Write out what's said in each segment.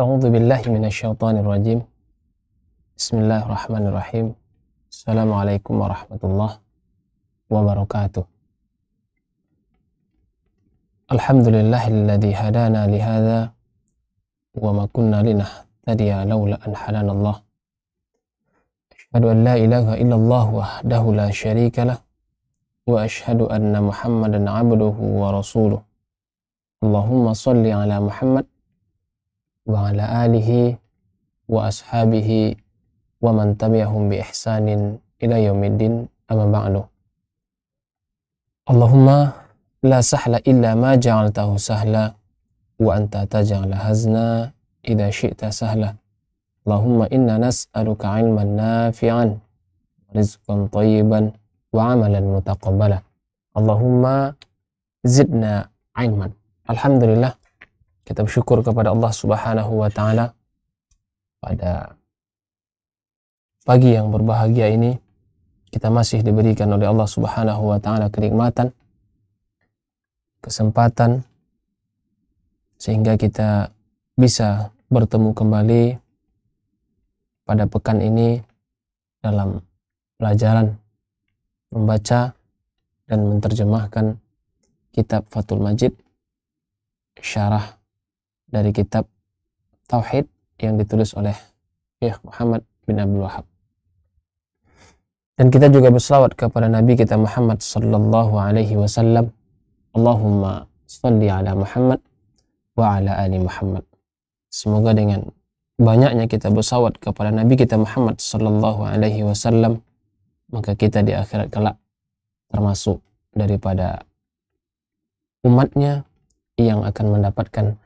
أعوذ بالله من الشيطان الرجيم بسم الله الرحمن الرحيم السلام عليكم ورحمة الله وبركاته الحمد لله الذي هدانا لهذا وما كنا لنهتدي لولا أن هدانا الله أشهد أن لا إله إلا الله وحده لا شريك له وأشهد أن محمدا عبده ورسوله اللهم صل على محمد وعلى آله وأصحابه ومن تبعهم بإحسان إلى يوم الدين أما بعد اللهم لا سهل إلا ما جعلته سهلا وأنت تجعل هزنا إذا شئت سهلا اللهم إنا نسألك علما نافعا ورزقا طيبا وعملا متقبلا اللهم زدنا علما الحمد لله Kita bersyukur kepada Allah Subhanahu wa taala pada pagi yang berbahagia ini kita masih diberikan oleh Allah Subhanahu wa taala kenikmatan kesempatan sehingga kita bisa bertemu kembali pada pekan ini dalam pelajaran membaca dan menerjemahkan kitab Fathul Majid syarah dari kitab Tauhid yang ditulis oleh Syekh Muhammad bin Abdul Wahab. Dan kita juga berselawat kepada Nabi kita Muhammad sallallahu alaihi wasallam. Allahumma salli ala Muhammad wa ala ali Muhammad. Semoga dengan banyaknya kita berselawat kepada Nabi kita Muhammad sallallahu alaihi wasallam maka kita di akhirat kelak termasuk daripada umatnya yang akan mendapatkan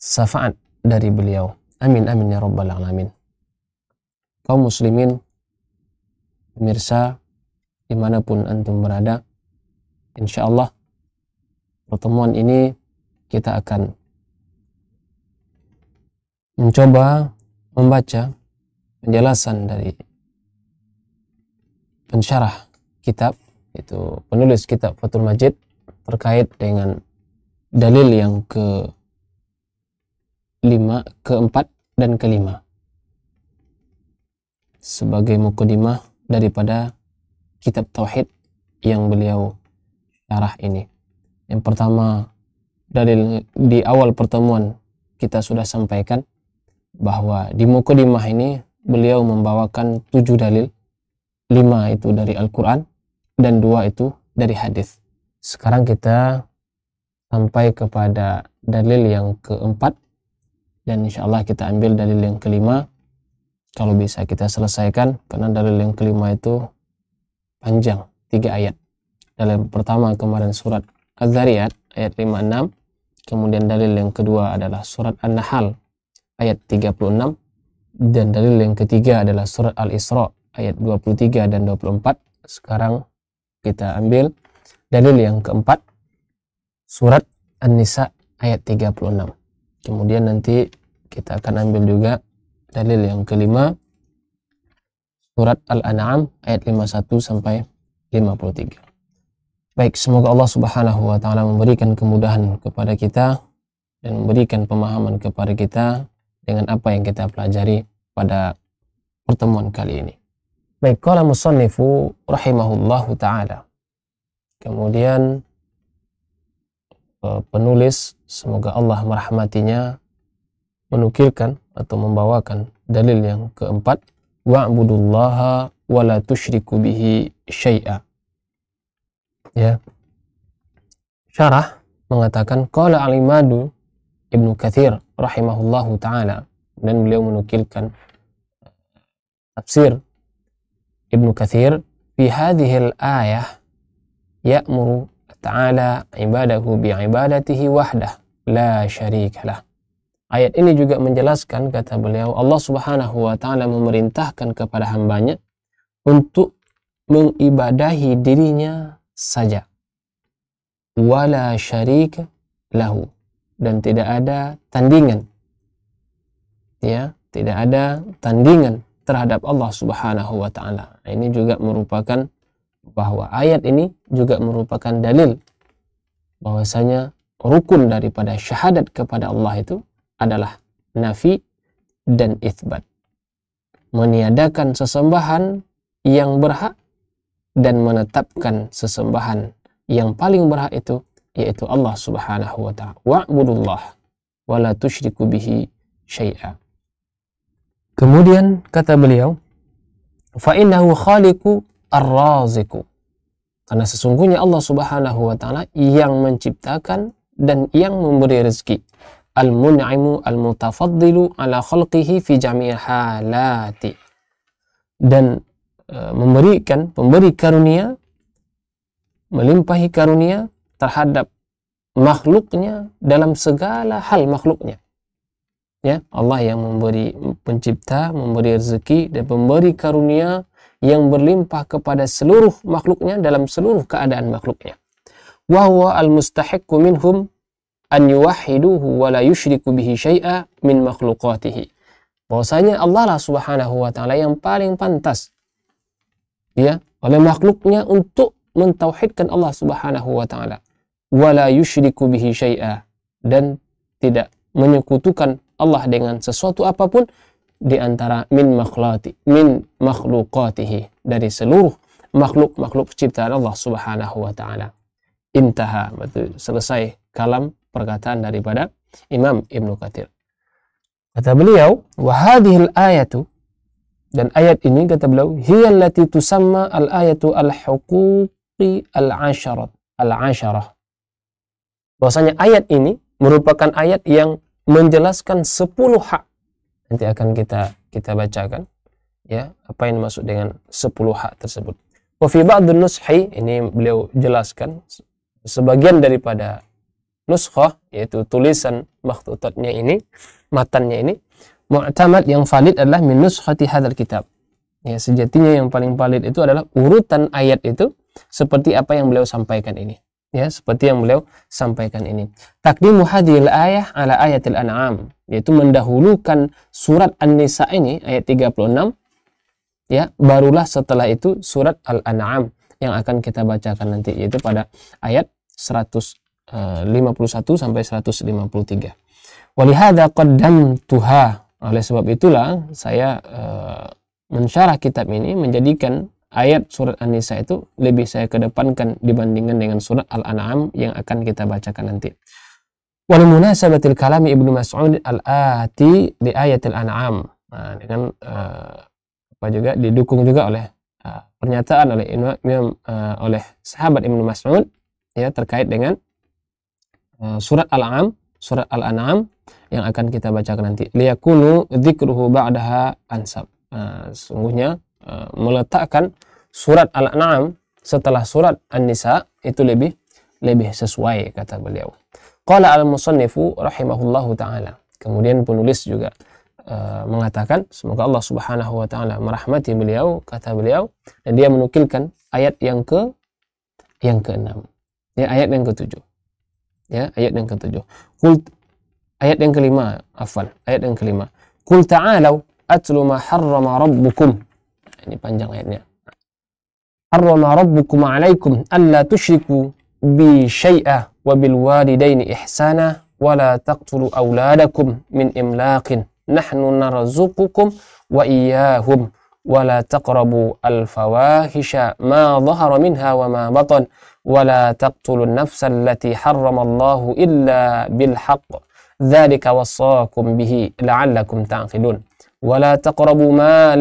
syafaat dari beliau. Amin amin ya rabbal alamin. Kaum muslimin pemirsa dimanapun antum berada, insya Allah pertemuan ini kita akan mencoba membaca penjelasan dari pensyarah kitab itu penulis kitab Fathul Majid terkait dengan dalil yang ke lima, keempat dan kelima sebagai mukadimah daripada kitab tauhid yang beliau arah ini. Yang pertama dari di awal pertemuan kita sudah sampaikan bahwa di mukadimah ini beliau membawakan tujuh dalil, lima itu dari Al-Quran dan dua itu dari hadis. Sekarang kita sampai kepada dalil yang keempat dan insya Allah kita ambil dalil yang kelima kalau bisa kita selesaikan karena dalil yang kelima itu panjang tiga ayat dalil pertama kemarin surat Az-Zariyat ayat 56 kemudian dalil yang kedua adalah surat An-Nahl ayat 36 dan dalil yang ketiga adalah surat Al-Isra ayat 23 dan 24 sekarang kita ambil dalil yang keempat surat An-Nisa ayat 36 kemudian nanti kita akan ambil juga dalil yang kelima surat Al-An'am ayat 51 sampai 53. Baik, semoga Allah Subhanahu wa taala memberikan kemudahan kepada kita dan memberikan pemahaman kepada kita dengan apa yang kita pelajari pada pertemuan kali ini. Baik, qala musannifu rahimahullahu taala. Kemudian Eh, penulis semoga Allah merahmatinya menukilkan atau membawakan dalil yang keempat wa'budullaha wa la tusyriku bihi syai'a ya syarah mengatakan qala al Ibnu Kathir rahimahullahu taala dan beliau menukilkan eh, tafsir Ibnu Kathir fi hadhihi al-ayah ya'muru ta'ala ibadahu bi'ibadatihi wahdah la syarikalah. Ayat ini juga menjelaskan kata beliau Allah Subhanahu wa taala memerintahkan kepada hambanya untuk mengibadahi dirinya saja. Wala syarik lahu dan tidak ada tandingan. Ya, tidak ada tandingan terhadap Allah Subhanahu wa taala. Ini juga merupakan bahwa ayat ini juga merupakan dalil bahwasanya rukun daripada syahadat kepada Allah itu adalah nafi dan isbat. Meniadakan sesembahan yang berhak dan menetapkan sesembahan yang paling berhak itu yaitu Allah Subhanahu wa taala. Wa'budullah wa la tusyriku bihi syai'a. Kemudian kata beliau, fa innahu khaliqu Ar-Raziku. Karena sesungguhnya Allah Subhanahu wa taala yang menciptakan dan yang memberi rezeki. Al-Mun'imu al-Mutafaddilu ala khalqihi fi jami'i halati. Dan e, memberikan pemberi karunia melimpahi karunia terhadap makhluknya dalam segala hal makhluknya. Ya, Allah yang memberi pencipta, memberi rezeki dan memberi karunia yang berlimpah kepada seluruh makhluknya dalam seluruh keadaan makhluknya. Wahwa al-mustahiqqu minhum an yuwahiduhu wa la yushriku bihi syai'a min makhluqatihi. Bahwasanya Allah lah subhanahu wa ta'ala yang paling pantas ya oleh makhluknya untuk mentauhidkan Allah subhanahu wa ta'ala. Wa la yushriku bihi syai'a. Dan tidak menyekutukan Allah dengan sesuatu apapun di antara min makhlati min makhlukatihi dari seluruh makhluk-makhluk ciptaan Allah Subhanahu wa taala. Intaha betul selesai kalam perkataan daripada Imam Ibnu Katsir. Kata beliau, "Wa hadhil ayatu" dan ayat ini kata beliau, "hiya allati tusamma al-ayatu al-huquqi al asharah al-asharah." Bahwasanya ayat ini merupakan ayat yang menjelaskan 10 hak nanti akan kita kita bacakan ya apa yang dimaksud dengan 10 hak tersebut. Wa fi nushi ini beliau jelaskan sebagian daripada nuskhah yaitu tulisan makhthutatnya ini matannya ini mu'tamad yang valid adalah min nuskhati hadzal kitab. Ya sejatinya yang paling valid itu adalah urutan ayat itu seperti apa yang beliau sampaikan ini ya seperti yang beliau sampaikan ini takdimu hadil ayah ala ayatil an'am yaitu mendahulukan surat An-Nisa ini ayat 36 ya barulah setelah itu surat Al-An'am yang akan kita bacakan nanti yaitu pada ayat 151 eh, sampai 153 walihada tuha oleh sebab itulah saya uh, mensyarah kitab ini menjadikan ayat surat An-Nisa itu lebih saya kedepankan dibandingkan dengan surat Al-An'am yang akan kita bacakan nanti. Wal munasabatil kalami Ibnu Mas'ud al-ati di ayatil An'am. Nah, dengan uh, apa juga didukung juga oleh uh, pernyataan oleh Imam uh, eh, oleh sahabat Ibnu Mas'ud ya terkait dengan uh, surat Al-An'am, surat Al-An'am yang akan kita bacakan nanti. Liyakunu dzikruhu ba'daha ansab. Uh, sungguhnya Eh, meletakkan surat Al-An'am setelah surat An-Nisa itu lebih lebih sesuai kata beliau. Qala al-musannifu rahimahullahu taala. Kemudian penulis juga uh, mengatakan semoga Allah Subhanahu wa taala merahmati beliau kata beliau dan dia menukilkan ayat yang ke yang keenam. Ya ayat yang ketujuh. Ya ayat yang ke-7. Qul ayat yang kelima afwan ayat yang kelima. Qul ta'alu atlu ma harrama rabbukum ini panjang ayatnya harrama rabbukum alaikum alla tushriku bi syai'a wa bil walidaini ihsana wa la taqtulu awladakum min imlaqin nahnu narzuqukum wa iyyahum wa la taqrabu al fawahisha ma dhahara minha wa ma batan wa la taqtulu an-nafsa allati harrama Allahu illa bil haqq dhalika wasaakum bihi la'allakum ta'qilun wa la taqrabu mal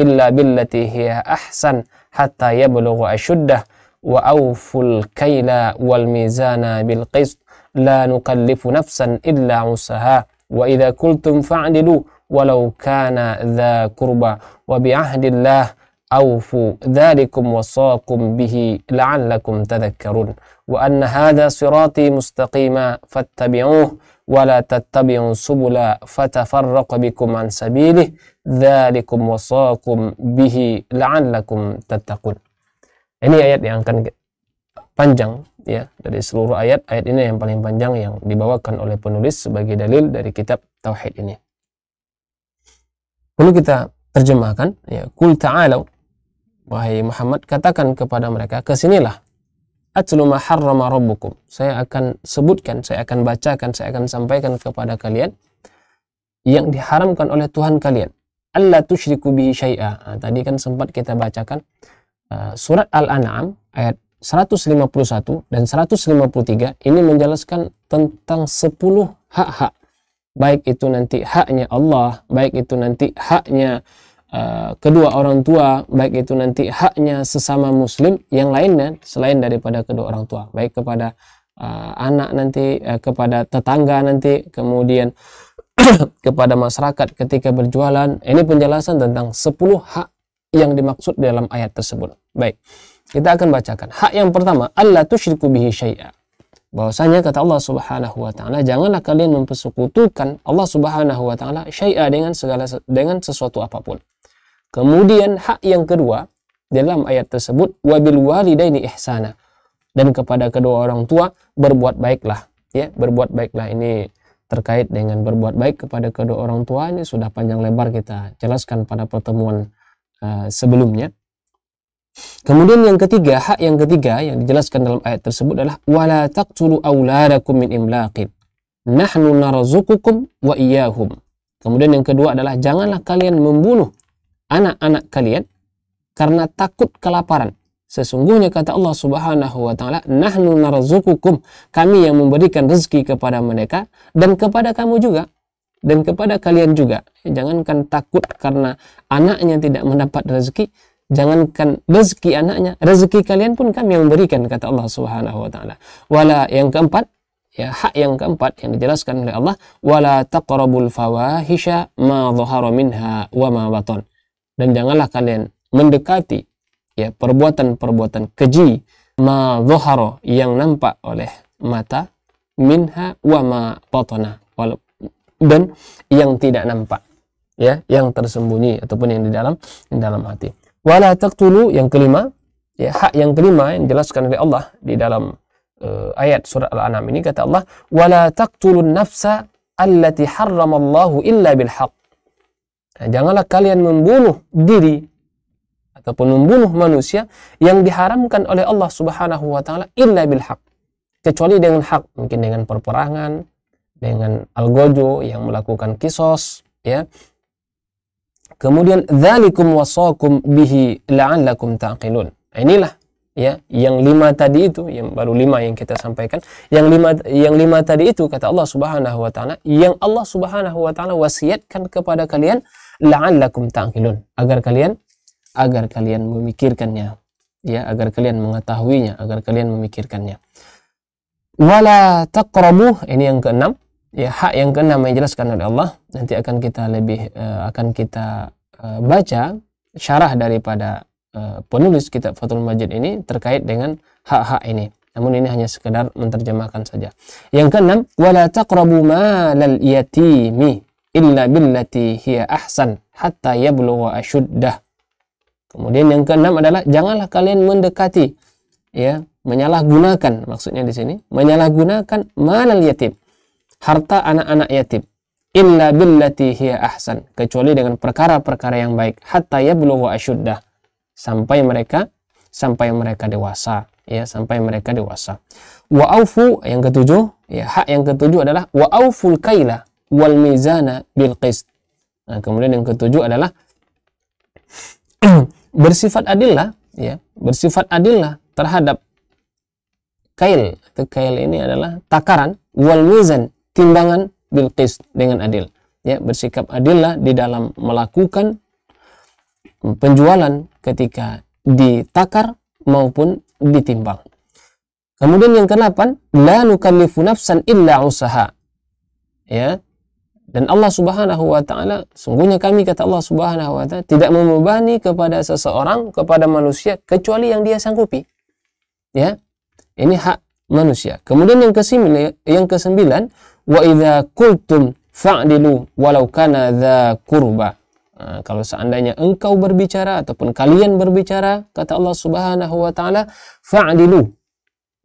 إلا بالتي هي أحسن حتى يبلغ أشده وأوفوا الكيل والميزان بالقسط لا نكلف نفسا إلا وسعها وإذا قلتم فاعدلوا ولو كان ذا قربى وبعهد الله أوفوا ذلكم وصاكم به لعلكم تذكرون وأن هذا صراطي مستقيما فاتبعوه ولا تتبعوا السبل فتفرق بكم عن سبيله ذلكم وصاكم به لعلكم تتقون ini ayat yang akan panjang ya dari seluruh ayat ayat ini yang paling panjang yang dibawakan oleh penulis sebagai dalil dari kitab tauhid ini perlu kita terjemahkan ya kul ta'alu wahai Muhammad katakan kepada mereka kesinilah atlu ma harrama rabbukum. Saya akan sebutkan, saya akan bacakan, saya akan sampaikan kepada kalian yang diharamkan oleh Tuhan kalian. Allah tusyriku bihi syai'a. Nah, tadi kan sempat kita bacakan uh, surat Al-An'am ayat 151 dan 153 ini menjelaskan tentang 10 hak-hak. Baik itu nanti haknya Allah, baik itu nanti haknya uh, kedua orang tua baik itu nanti haknya sesama muslim yang lainnya selain daripada kedua orang tua baik kepada uh, anak nanti uh, kepada tetangga nanti kemudian kepada masyarakat ketika berjualan ini penjelasan tentang 10 hak yang dimaksud dalam ayat tersebut baik kita akan bacakan hak yang pertama Allah tusyriku bihi syai'a bahwasanya kata Allah Subhanahu wa taala janganlah kalian mempersekutukan Allah Subhanahu wa taala syai'a dengan segala dengan sesuatu apapun Kemudian hak yang kedua dalam ayat tersebut wabil walidaini ihsana dan kepada kedua orang tua berbuat baiklah ya berbuat baiklah ini terkait dengan berbuat baik kepada kedua orang tua ini sudah panjang lebar kita jelaskan pada pertemuan uh, sebelumnya Kemudian yang ketiga, hak yang ketiga yang dijelaskan dalam ayat tersebut adalah wala taqtulu auladakum min imlaqin. Nahnu narzuqukum wa iyyahum. Kemudian yang kedua adalah janganlah kalian membunuh anak-anak kalian karena takut kelaparan. Sesungguhnya kata Allah Subhanahu wa taala, "Nahnu narzukukum." Kami yang memberikan rezeki kepada mereka dan kepada kamu juga dan kepada kalian juga. Jangankan takut karena anaknya tidak mendapat rezeki, jangankan rezeki anaknya, rezeki kalian pun kami yang memberikan kata Allah Subhanahu wa taala. Wala yang keempat, ya hak yang keempat yang dijelaskan oleh Allah, wala taqrabul fawahisha ma dhahara minha wa ma baton dan janganlah kalian mendekati ya perbuatan-perbuatan keji ma zoharo yang nampak oleh mata minha wa ma batana dan yang tidak nampak ya yang tersembunyi ataupun yang di dalam di dalam hati wala taqtulu yang kelima ya hak yang kelima yang dijelaskan oleh Allah di dalam uh, ayat surah Al-An'am ini kata Allah wala taqtulun nafsa allati harramallahu illa bil haqq Nah, janganlah kalian membunuh diri ataupun membunuh manusia yang diharamkan oleh Allah Subhanahu wa taala illa bil haq. Kecuali dengan hak, mungkin dengan perperangan, dengan algojo yang melakukan kisos, ya. Kemudian dzalikum wasakum bihi la'allakum taqilun. Nah, inilah ya yang lima tadi itu yang baru lima yang kita sampaikan yang lima yang lima tadi itu kata Allah Subhanahu wa taala yang Allah Subhanahu wa taala wasiatkan kepada kalian la'allakum ta'qilun agar kalian agar kalian memikirkannya ya agar kalian mengetahuinya agar kalian memikirkannya wala taqrabu ini yang keenam ya hak yang keenam yang dijelaskan oleh Allah nanti akan kita lebih uh, akan kita uh, baca syarah daripada uh, penulis kitab Fathul Majid ini terkait dengan hak-hak ini namun ini hanya sekedar menerjemahkan saja yang keenam wala taqrabu malal yatimi illa billati hiya ahsan hatta yablugha ashuddah. Kemudian yang keenam adalah janganlah kalian mendekati ya, menyalahgunakan maksudnya di sini, menyalahgunakan mana yatim, harta anak-anak yatim illa billati hiya ahsan kecuali dengan perkara-perkara yang baik hatta yablugha ashuddah sampai mereka sampai mereka dewasa ya sampai mereka dewasa wa yang ketujuh ya hak yang ketujuh adalah wa auful kaila wal mizana bil qist. Nah, kemudian yang ketujuh adalah bersifat adillah ya, bersifat adillah terhadap kail. Atau kail ini adalah takaran wal mizan, timbangan bil qist dengan adil. Ya, bersikap adillah di dalam melakukan penjualan ketika ditakar maupun ditimbang. Kemudian yang ke-8, la nukallifu nafsan illa usaha. Ya, dan Allah Subhanahu wa taala, sungguhnya kami kata Allah Subhanahu wa taala tidak membebani kepada seseorang, kepada manusia kecuali yang dia sanggupi. Ya. Ini hak manusia. Kemudian yang kesembilan, yang kesembilan, wa idza qultum fa'dilu walau kana dha kurba. Nah, kalau seandainya engkau berbicara ataupun kalian berbicara, kata Allah Subhanahu wa taala, fa'dilu.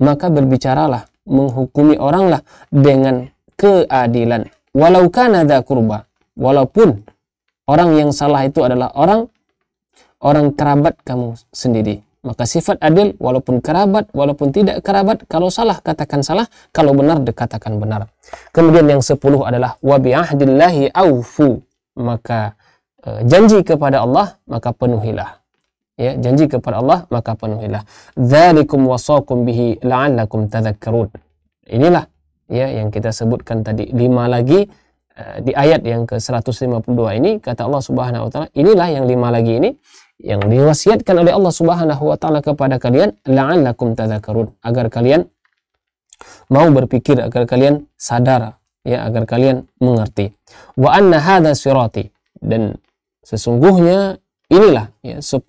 Maka berbicaralah, menghukumi oranglah dengan keadilan walau kana kurba walaupun orang yang salah itu adalah orang orang kerabat kamu sendiri maka sifat adil walaupun kerabat walaupun tidak kerabat kalau salah katakan salah kalau benar dikatakan benar kemudian yang sepuluh adalah wabi ahdillahi aufu maka e, janji kepada Allah maka penuhilah ya janji kepada Allah maka penuhilah dzalikum wasaqum bihi la'allakum tadhakkarun inilah ya yang kita sebutkan tadi lima lagi eh, di ayat yang ke-152 ini kata Allah Subhanahu wa taala inilah yang lima lagi ini yang diwasiatkan oleh Allah Subhanahu wa taala kepada kalian la'allakum tadzakarun agar kalian mau berpikir agar kalian sadar ya agar kalian mengerti wa anna hadza sirati dan sesungguhnya inilah ya 10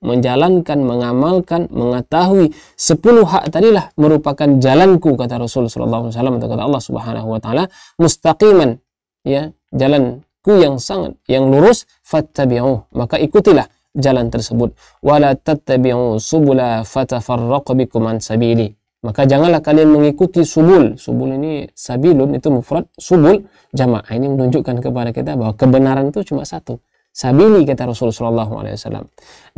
menjalankan, mengamalkan, mengetahui sepuluh hak tadilah merupakan jalanku kata Rasul sallallahu alaihi wasallam atau kata Allah Subhanahu wa taala mustaqiman ya jalanku yang sangat yang lurus fattabi'uh maka ikutilah jalan tersebut wala tattabi'u subula fatafarraqu bikum an sabili maka janganlah kalian mengikuti subul subul ini sabilun itu mufrad subul jamaah ini menunjukkan kepada kita bahwa kebenaran itu cuma satu sabili kata Rasulullah SAW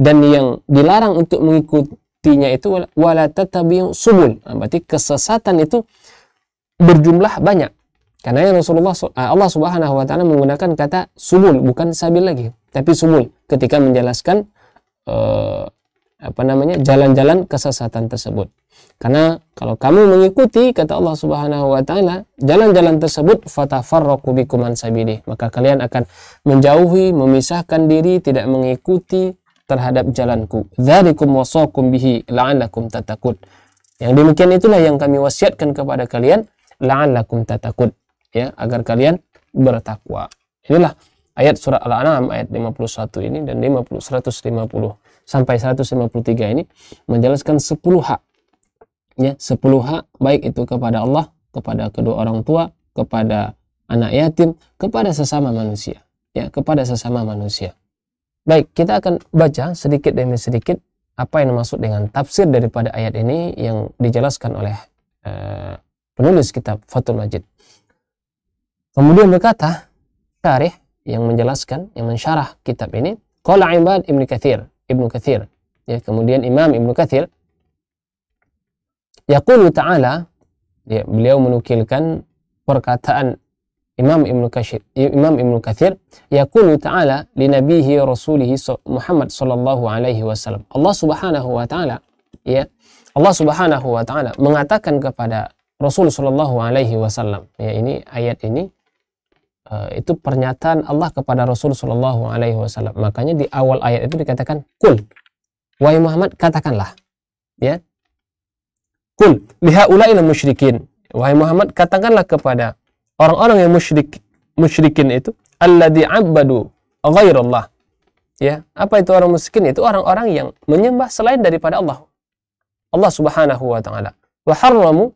dan yang dilarang untuk mengikutinya itu wala tatabiyu subul nah, berarti kesesatan itu berjumlah banyak karena Rasulullah ah, Allah Subhanahu wa taala menggunakan kata subul bukan sabil lagi tapi subul ketika menjelaskan eh, apa namanya jalan-jalan kesesatan tersebut karena kalau kamu mengikuti kata Allah Subhanahu wa taala jalan-jalan tersebut fatafarraqu bikum an sabili, maka kalian akan menjauhi, memisahkan diri, tidak mengikuti terhadap jalanku. Dzalikum wasaqum bihi la'allakum tatakut. Yang demikian itulah yang kami wasiatkan kepada kalian la'allakum tatakut, ya, agar kalian bertakwa. Inilah ayat surah Al-An'am ayat 51 ini dan 50 150 sampai 153 ini menjelaskan 10 hak ya 10 hak baik itu kepada Allah kepada kedua orang tua kepada anak yatim kepada sesama manusia ya kepada sesama manusia baik kita akan baca sedikit demi sedikit apa yang dimaksud dengan tafsir daripada ayat ini yang dijelaskan oleh eh, penulis kitab Fathul Majid kemudian berkata tarikh yang menjelaskan yang mensyarah kitab ini qala Ibad Ibnu Katsir Ibnu Katsir ya kemudian Imam Ibnu kathir Yaqulu ta'ala ya, beliau menukilkan perkataan Imam Ibnu Katsir Imam Ibnu Katsir yaqulu ta'ala li nabihi rasulih Muhammad sallallahu alaihi wasallam Allah Subhanahu wa taala ya Allah Subhanahu wa taala mengatakan kepada Rasul sallallahu alaihi wasallam ya ini ayat ini uh, itu pernyataan Allah kepada Rasul sallallahu alaihi wasallam makanya di awal ayat itu dikatakan kul wahai Muhammad katakanlah ya Kul lihaula'il musyrikin. Wahai Muhammad, katakanlah kepada orang-orang yang musyrik musyrikin itu alladzi abadu ghairallah. Ya, apa itu orang musyrikin? Itu orang-orang yang menyembah selain daripada Allah. Allah Subhanahu wa taala. Wa harramu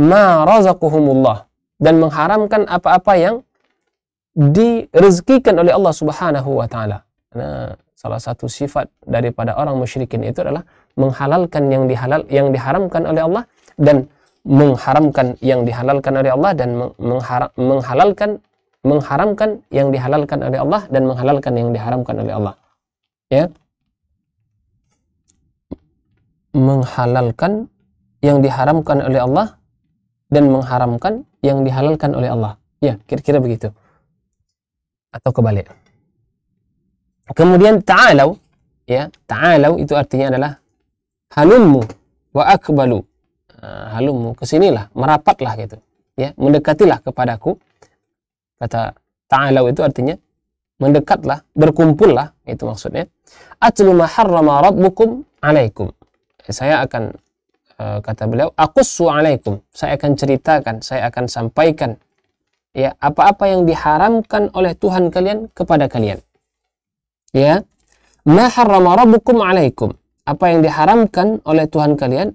ma razaqahumullah dan mengharamkan apa-apa yang direzekikan oleh Allah Subhanahu wa taala. Nah, salah satu sifat daripada orang musyrikin itu adalah menghalalkan yang dihalal yang diharamkan oleh Allah dan mengharamkan yang dihalalkan oleh Allah dan menghalalkan mengharamkan yang dihalalkan oleh Allah dan menghalalkan yang diharamkan oleh Allah. Ya. Menghalalkan yang diharamkan oleh Allah dan mengharamkan yang dihalalkan oleh Allah. Ya, kira-kira begitu. Atau kebalik. Kemudian ta'alau, ya, ta'alau itu artinya adalah halummu wa akbalu ah, halummu kesinilah merapatlah gitu ya mendekatilah kepadaku kata ta'alau itu artinya mendekatlah berkumpullah itu maksudnya atlu ma harrama rabbukum alaikum eh, saya akan eh, kata beliau aqussu alaikum saya akan ceritakan saya akan sampaikan ya apa-apa yang diharamkan oleh Tuhan kalian kepada kalian ya ma harrama rabbukum alaikum apa yang diharamkan oleh Tuhan kalian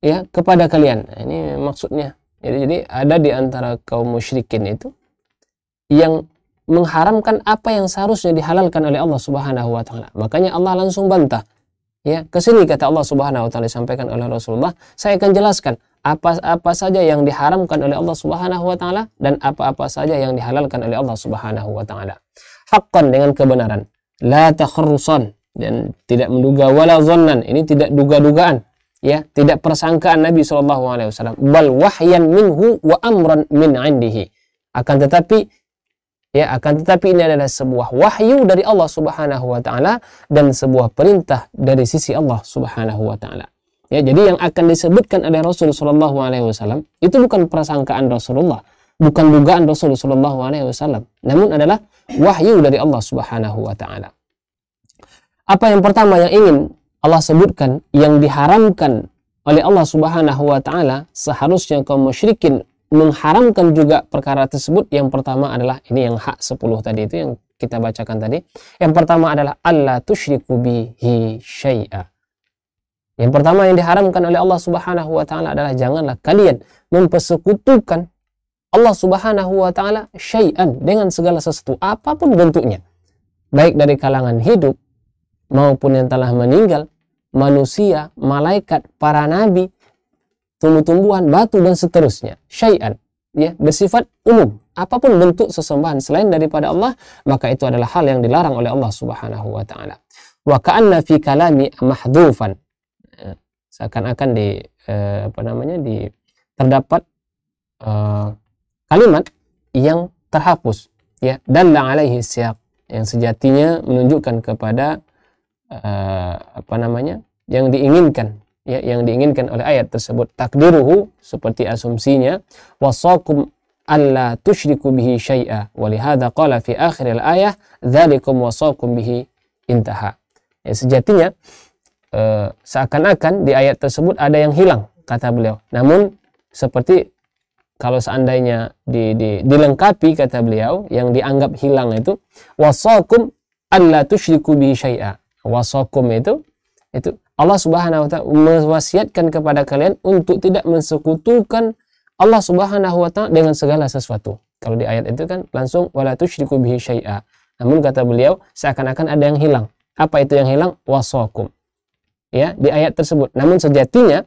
ya kepada kalian. Nah, ini maksudnya. Jadi jadi ada di antara kaum musyrikin itu yang mengharamkan apa yang seharusnya dihalalkan oleh Allah Subhanahu wa taala. Makanya Allah langsung bantah. Ya, ke sini kata Allah Subhanahu wa taala disampaikan oleh Rasulullah, saya akan jelaskan apa-apa saja yang diharamkan oleh Allah Subhanahu wa taala dan apa-apa saja yang dihalalkan oleh Allah Subhanahu wa taala. Haqqan dengan kebenaran. La takhrusan dan tidak menduga wala zonnan ini tidak duga-dugaan ya tidak persangkaan Nabi Shallallahu Alaihi Wasallam bal wahyan minhu wa amran min indihi akan tetapi ya akan tetapi ini adalah sebuah wahyu dari Allah Subhanahu wa taala dan sebuah perintah dari sisi Allah Subhanahu wa taala Ya, jadi yang akan disebutkan oleh Rasul Shallallahu Alaihi Wasallam itu bukan persangkaan Rasulullah, bukan dugaan Rasul Shallallahu Alaihi Wasallam, namun adalah wahyu dari Allah Subhanahu Wa Taala. Apa yang pertama yang ingin Allah sebutkan yang diharamkan oleh Allah Subhanahu wa taala seharusnya kaum musyrikin mengharamkan juga perkara tersebut yang pertama adalah ini yang hak 10 tadi itu yang kita bacakan tadi yang pertama adalah Allah tusyriku bihi syai'a yang pertama yang diharamkan oleh Allah Subhanahu wa taala adalah janganlah kalian mempersekutukan Allah Subhanahu wa taala syai'an dengan segala sesuatu apapun bentuknya baik dari kalangan hidup maupun yang telah meninggal, manusia, malaikat, para nabi, tumbuh-tumbuhan, batu dan seterusnya. Syai'an ya bersifat umum. Apapun bentuk sesembahan selain daripada Allah, maka itu adalah hal yang dilarang oleh Allah Subhanahu wa taala. Wa ka'anna fi kalami mahdhufan. Ya, seakan-akan di eh, apa namanya di terdapat eh, kalimat yang terhapus ya dan alaihi siyaq yang sejatinya menunjukkan kepada uh, apa namanya yang diinginkan ya yang diinginkan oleh ayat tersebut takdiruhu seperti asumsinya wasakum alla tushriku bihi syai'a walihada qala fi akhir al-ayah dzalikum wasakum bihi intaha ya, sejatinya uh, seakan-akan di ayat tersebut ada yang hilang kata beliau namun seperti kalau seandainya di, di, dilengkapi kata beliau yang dianggap hilang itu wasakum alla tushriku bihi syai'a wasokum itu itu Allah Subhanahu wa taala mewasiatkan kepada kalian untuk tidak mensekutukan Allah Subhanahu wa taala dengan segala sesuatu. Kalau di ayat itu kan langsung wala tusyriku bihi syai'a. Namun kata beliau seakan-akan ada yang hilang. Apa itu yang hilang? Wasokum. Ya, di ayat tersebut. Namun sejatinya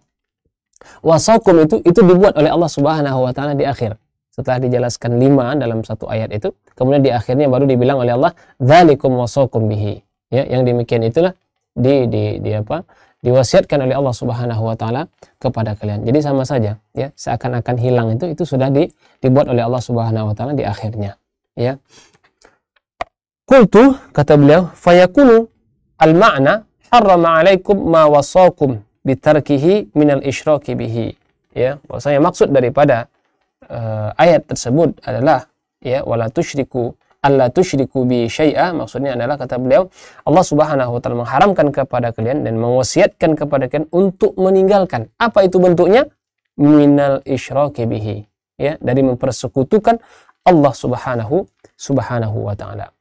wasokum itu itu dibuat oleh Allah Subhanahu wa taala di akhir. Setelah dijelaskan lima dalam satu ayat itu, kemudian di akhirnya baru dibilang oleh Allah dzalikum wasokum bihi ya yang demikian itulah di di, di apa diwasiatkan oleh Allah Subhanahu wa taala kepada kalian. Jadi sama saja ya, seakan-akan hilang itu itu sudah di, dibuat oleh Allah Subhanahu wa taala di akhirnya, ya. Kultu kata beliau, fayakunu al-ma'na harrama 'alaikum ma wasakum bitarkihi al isyraki bihi. Ya, bahwasanya maksud daripada uh, ayat tersebut adalah ya wala tusyriku Allah tushriku bi syai'a maksudnya adalah kata beliau Allah Subhanahu wa taala mengharamkan kepada kalian dan mewasiatkan kepada kalian untuk meninggalkan apa itu bentuknya minal isyraki bihi ya dari mempersekutukan Allah Subhanahu Subhanahu wa taala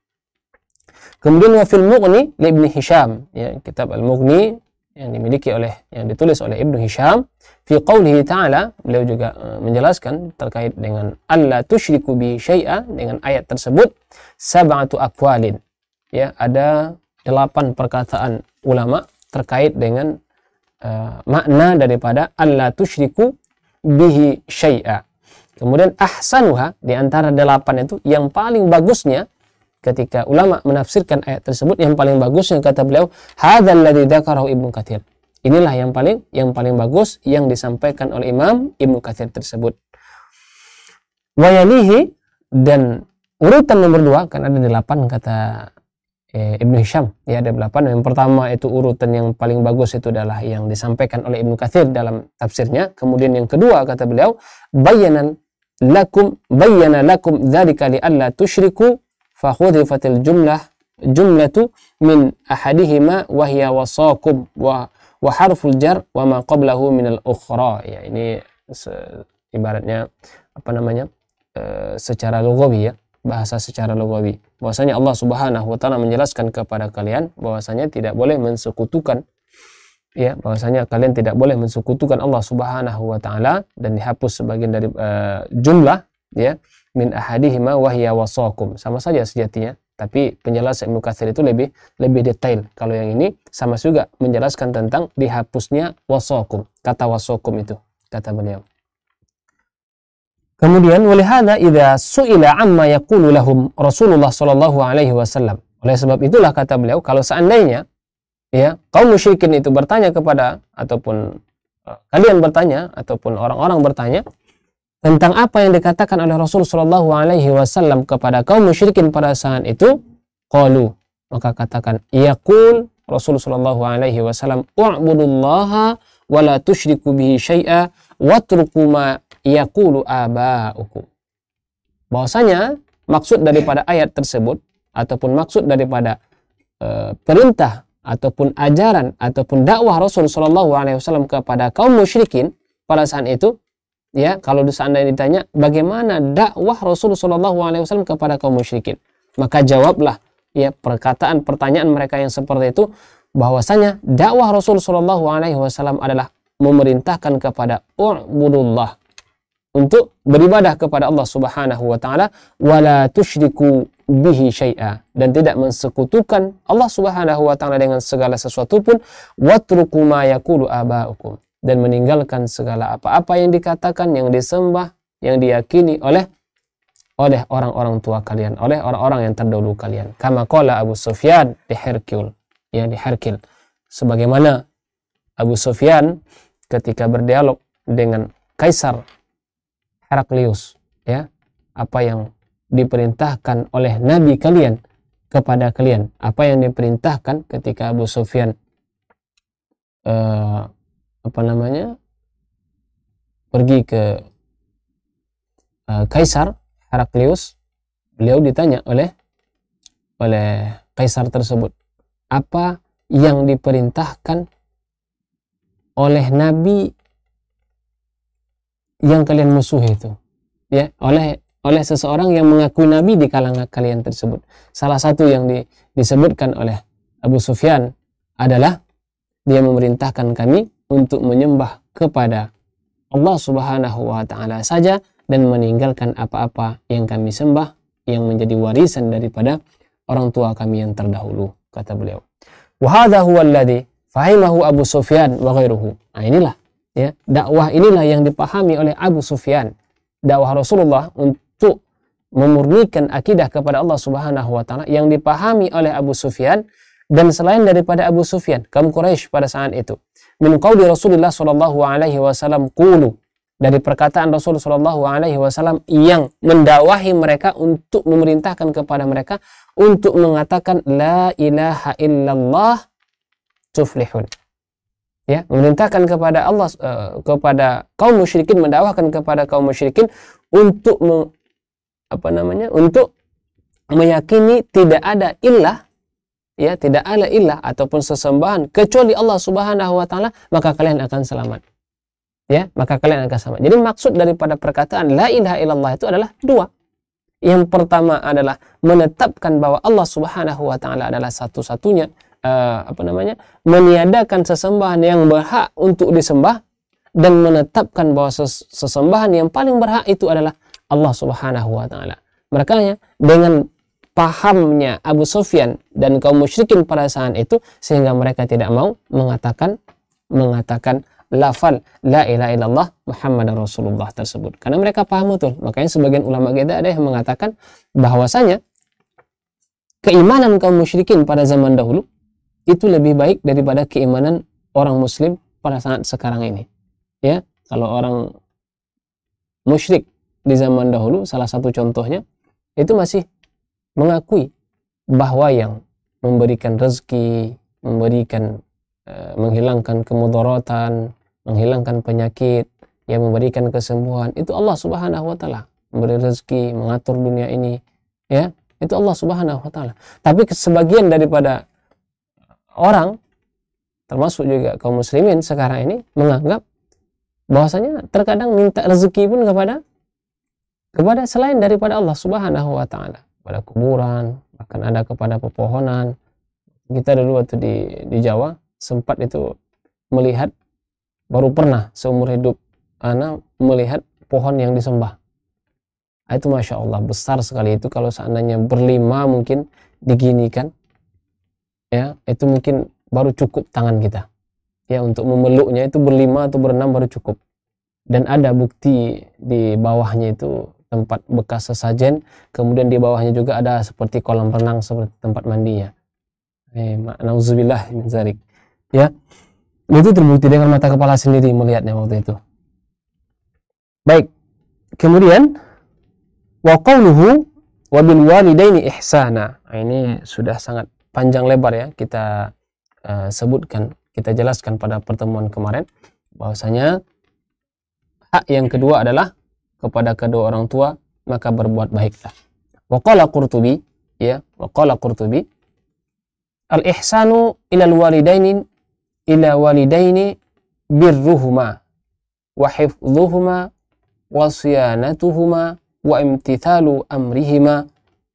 Kemudian wafil mughni li Ibn Hisham ya kitab al-mughni yang dimiliki oleh yang ditulis oleh Ibnu Hisham fi qawlihi ta'ala beliau juga uh, menjelaskan terkait dengan Allah tusyriku bi syai'a dengan ayat tersebut sab'atu aqwalin ya ada delapan perkataan ulama terkait dengan uh, makna daripada Allah tusyriku bihi syai'a kemudian ahsanuha di antara delapan itu yang paling bagusnya ketika ulama menafsirkan ayat tersebut yang paling bagus yang kata beliau hadzal ladzi dzakarahu Ibnu Katsir. Inilah yang paling yang paling bagus yang disampaikan oleh Imam Ibnu Katsir tersebut. yalihi dan urutan nomor dua kan ada delapan kata eh, Ibnu Hisham ya ada delapan yang pertama itu urutan yang paling bagus itu adalah yang disampaikan oleh Ibnu Katsir dalam tafsirnya kemudian yang kedua kata beliau bayanan lakum bayana lakum dzalika li alla tusyriku fakhudifatil jumlah jumlatu min ahadihima wahya wasaqub wa wa harful jar wa ma qablahu min al ukhra ya ini ibaratnya apa namanya e, secara lugawi ya bahasa secara lugawi bahwasanya Allah Subhanahu wa taala menjelaskan kepada kalian bahwasanya tidak boleh mensekutukan ya bahwasanya kalian tidak boleh mensekutukan Allah Subhanahu wa taala dan dihapus sebagian dari e, jumlah ya min ahadihima wahya wasokum. Sama saja sejatinya, tapi penjelasan Ibnu Katsir itu lebih lebih detail. Kalau yang ini sama juga menjelaskan tentang dihapusnya wasokum kata wasokum itu, kata beliau. Kemudian walihada idza su'ila amma yaqulu lahum Rasulullah sallallahu alaihi wasallam. Oleh sebab itulah kata beliau kalau seandainya ya kaum musyrikin itu bertanya kepada ataupun eh, kalian bertanya ataupun orang-orang bertanya tentang apa yang dikatakan oleh Rasulullah Shallallahu Alaihi Wasallam kepada kaum musyrikin pada saat itu, kalu maka katakan yaqul Rasul Shallallahu Alaihi Wasallam "Ubudullah, walla tushriku bihi shay'a watruku ma yaqulu aba'ukum bahwasanya maksud daripada ayat tersebut ataupun maksud daripada uh, perintah ataupun ajaran ataupun dakwah Rasulullah Shallallahu Alaihi Wasallam kepada kaum musyrikin pada saat itu ya kalau seandainya ditanya bagaimana dakwah Rasulullah Shallallahu Alaihi Wasallam kepada kaum musyrikin maka jawablah ya perkataan pertanyaan mereka yang seperti itu bahwasanya dakwah Rasulullah Shallallahu Alaihi adalah memerintahkan kepada u'budullah untuk beribadah kepada Allah Subhanahu wa taala wala tushriku bihi syai'a dan tidak mensekutukan Allah Subhanahu wa taala dengan segala sesuatu pun watruku ma yaqulu abaukum dan meninggalkan segala apa-apa yang dikatakan, yang disembah, yang diyakini oleh oleh orang-orang tua kalian, oleh orang-orang yang terdahulu kalian. Kama qala Abu Sufyan di Herkul, ya di Herkil. Sebagaimana Abu Sufyan ketika berdialog dengan Kaisar Heraklius, ya, apa yang diperintahkan oleh nabi kalian kepada kalian, apa yang diperintahkan ketika Abu Sufyan uh, apa namanya pergi ke uh, kaisar Heraklius beliau ditanya oleh oleh kaisar tersebut apa yang diperintahkan oleh nabi yang kalian musuh itu ya oleh oleh seseorang yang mengaku nabi di kalangan kalian tersebut salah satu yang di, disebutkan oleh Abu Sufyan adalah dia memerintahkan kami untuk menyembah kepada Allah Subhanahu wa taala saja dan meninggalkan apa-apa yang kami sembah yang menjadi warisan daripada orang tua kami yang terdahulu kata beliau. Wa alladhi fahimahu Abu Sufyan wa ghairuhu. Nah inilah ya dakwah inilah yang dipahami oleh Abu Sufyan. Dakwah Rasulullah untuk memurnikan akidah kepada Allah Subhanahu wa taala yang dipahami oleh Abu Sufyan dan selain daripada Abu Sufyan kaum Quraisy pada saat itu min qawli Rasulullah sallallahu alaihi wasallam qulu dari perkataan Rasul sallallahu alaihi wasallam yang mendakwahi mereka untuk memerintahkan kepada mereka untuk mengatakan la ilaha illallah tuflihun. Ya, memerintahkan kepada Allah uh, kepada kaum musyrikin mendakwahkan kepada kaum musyrikin untuk meng, apa namanya? untuk meyakini tidak ada ilah ya tidak ada ilah ataupun sesembahan kecuali Allah Subhanahu wa taala maka kalian akan selamat ya maka kalian akan selamat jadi maksud daripada perkataan la ilaha illallah itu adalah dua yang pertama adalah menetapkan bahwa Allah Subhanahu wa taala adalah satu-satunya uh, apa namanya meniadakan sesembahan yang berhak untuk disembah dan menetapkan bahwa sesembahan yang paling berhak itu adalah Allah Subhanahu wa taala makanya dengan pahamnya Abu Sufyan dan kaum musyrikin pada saat itu sehingga mereka tidak mau mengatakan mengatakan lafal la ilaha illallah Muhammad Rasulullah tersebut. Karena mereka paham betul. Makanya sebagian ulama kita ada yang mengatakan bahwasanya keimanan kaum musyrikin pada zaman dahulu itu lebih baik daripada keimanan orang muslim pada saat sekarang ini. Ya, kalau orang musyrik di zaman dahulu salah satu contohnya itu masih mengakui bahwa yang memberikan rezeki, memberikan eh, menghilangkan kemudaratan, menghilangkan penyakit, yang memberikan kesembuhan itu Allah Subhanahu wa taala. Memberi rezeki, mengatur dunia ini, ya. Itu Allah Subhanahu wa taala. Tapi sebagian daripada orang termasuk juga kaum muslimin sekarang ini menganggap bahwasanya terkadang minta rezeki pun kepada kepada selain daripada Allah Subhanahu wa taala pada kuburan, bahkan ada kepada pepohonan. Kita dulu waktu di di Jawa sempat itu melihat baru pernah seumur hidup anak melihat pohon yang disembah. Ah, itu masya Allah besar sekali itu kalau seandainya berlima mungkin diginikan, ya itu mungkin baru cukup tangan kita. Ya untuk memeluknya itu berlima atau berenam baru cukup. Dan ada bukti di bawahnya itu tempat bekas sesajen kemudian di bawahnya juga ada seperti kolam renang seperti tempat mandinya eh zarik. ya itu terbukti dengan mata kepala sendiri melihatnya waktu itu baik kemudian wa qawluhu wa bil walidaini ihsana nah, ini sudah sangat panjang lebar ya kita uh, sebutkan kita jelaskan pada pertemuan kemarin bahwasanya hak yang kedua adalah kepada kedua orang tua maka berbuat baiklah. Waqala Qurtubi ya, waqala Qurtubi al-ihsanu ila walidaini ila walidaini birruhuma wa hifdhuhuma wa siyanatuhuma wa imtithalu amrihima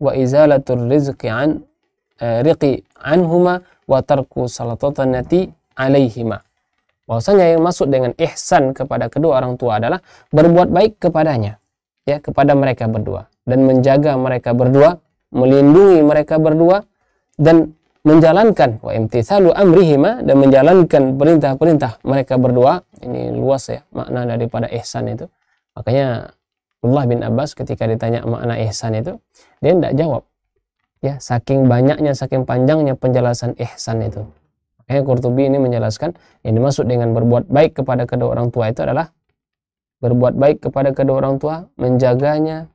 wa izalatu rizqi an eh, riqi anhuma wa tarku salatatan nati alaihima bahwasanya yang masuk dengan ihsan kepada kedua orang tua adalah berbuat baik kepadanya ya kepada mereka berdua dan menjaga mereka berdua melindungi mereka berdua dan menjalankan wa imtithalu amrihima dan menjalankan perintah-perintah mereka berdua ini luas ya makna daripada ihsan itu makanya Allah bin Abbas ketika ditanya makna ihsan itu dia tidak jawab ya saking banyaknya saking panjangnya penjelasan ihsan itu eh Qurtubi ini menjelaskan yang dimaksud dengan berbuat baik kepada kedua orang tua itu adalah berbuat baik kepada kedua orang tua, menjaganya,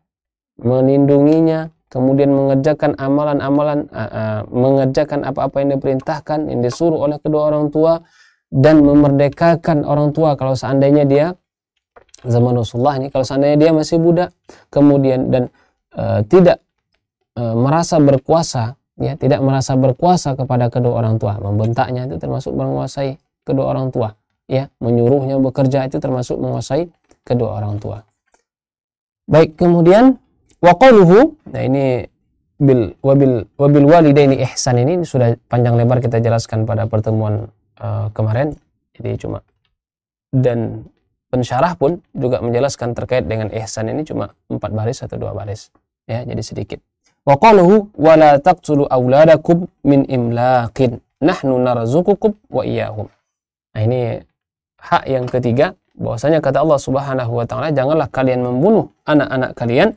melindunginya, kemudian mengerjakan amalan-amalan, uh, uh, mengerjakan apa-apa yang diperintahkan, yang disuruh oleh kedua orang tua, dan memerdekakan orang tua kalau seandainya dia zaman Rasulullah ini, kalau seandainya dia masih budak, kemudian dan uh, tidak e, merasa berkuasa ya hmm. tidak merasa berkuasa kepada kedua orang tua membentaknya itu termasuk menguasai kedua orang tua ya menyuruhnya bekerja itu termasuk menguasai kedua orang tua baik kemudian waqaluhu nah ini bil wabil wabil ini ihsan ini sudah panjang lebar kita jelaskan pada pertemuan uh, kemarin jadi cuma dan pensyarah pun juga menjelaskan terkait dengan ihsan ini cuma empat baris atau dua baris ya jadi sedikit Wa wa la taqtulu auladakum min imlaqin. Nahnu narzuqukum wa iyyahum. Nah ini hak yang ketiga bahwasanya kata Allah Subhanahu wa taala janganlah kalian membunuh anak-anak kalian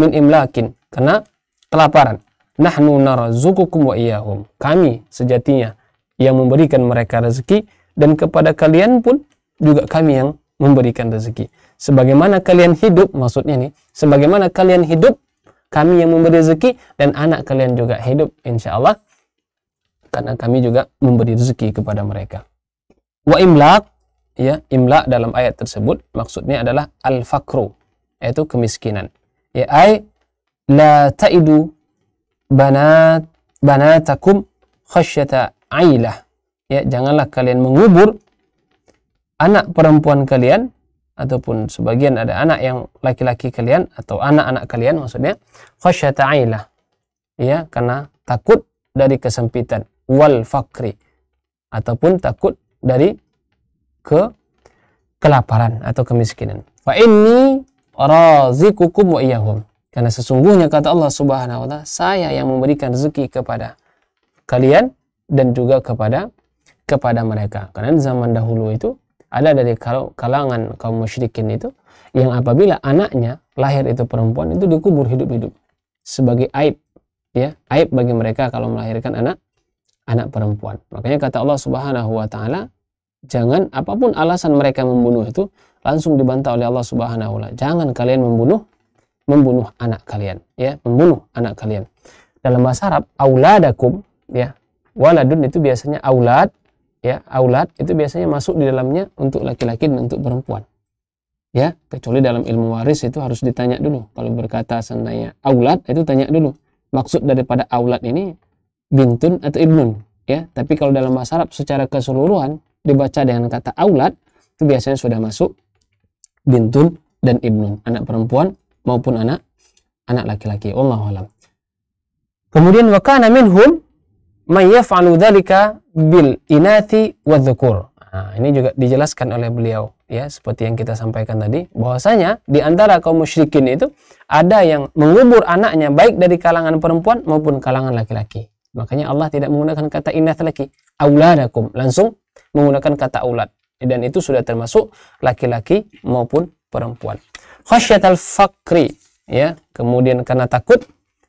min imlakin karena kelaparan. Nahnu narzuqukum wa iyyahum. Kami sejatinya yang memberikan mereka rezeki dan kepada kalian pun juga kami yang memberikan rezeki. Sebagaimana kalian hidup maksudnya nih, sebagaimana kalian hidup kami yang memberi rezeki dan anak kalian juga hidup insya Allah karena kami juga memberi rezeki kepada mereka wa imlak ya imla dalam ayat tersebut maksudnya adalah al fakru yaitu kemiskinan ya ay la taidu banat banatakum khasyata ailah ya janganlah kalian mengubur anak perempuan kalian ataupun sebagian ada anak yang laki-laki kalian atau anak-anak kalian maksudnya khasyata'ilah ya karena takut dari kesempitan wal fakri ataupun takut dari ke kelaparan atau kemiskinan fa inni razikukum wa iyahum karena sesungguhnya kata Allah Subhanahu wa taala saya yang memberikan rezeki kepada kalian dan juga kepada kepada mereka karena zaman dahulu itu ada dari kalangan kaum musyrikin itu yang apabila anaknya lahir itu perempuan itu dikubur hidup-hidup sebagai aib ya aib bagi mereka kalau melahirkan anak anak perempuan makanya kata Allah Subhanahu wa taala jangan apapun alasan mereka membunuh itu langsung dibantah oleh Allah Subhanahu wa taala jangan kalian membunuh membunuh anak kalian ya membunuh anak kalian dalam bahasa Arab auladakum ya waladun itu biasanya aulad ya aulad itu biasanya masuk di dalamnya untuk laki-laki dan untuk perempuan ya kecuali dalam ilmu waris itu harus ditanya dulu kalau berkata sendaya aulat itu tanya dulu maksud daripada aulat ini bintun atau ibnun ya tapi kalau dalam bahasa Arab secara keseluruhan dibaca dengan kata aulat itu biasanya sudah masuk bintun dan ibnun anak perempuan maupun anak anak laki-laki Allah alam kemudian wakana minhum mayyaf'alu dzalika bil inati wadzukur. Nah, ini juga dijelaskan oleh beliau ya seperti yang kita sampaikan tadi bahwasanya di antara kaum musyrikin itu ada yang mengubur anaknya baik dari kalangan perempuan maupun kalangan laki-laki. Makanya Allah tidak menggunakan kata inath laki, auladakum langsung menggunakan kata aulad dan itu sudah termasuk laki-laki maupun perempuan. Khasyatal fakri ya, kemudian karena takut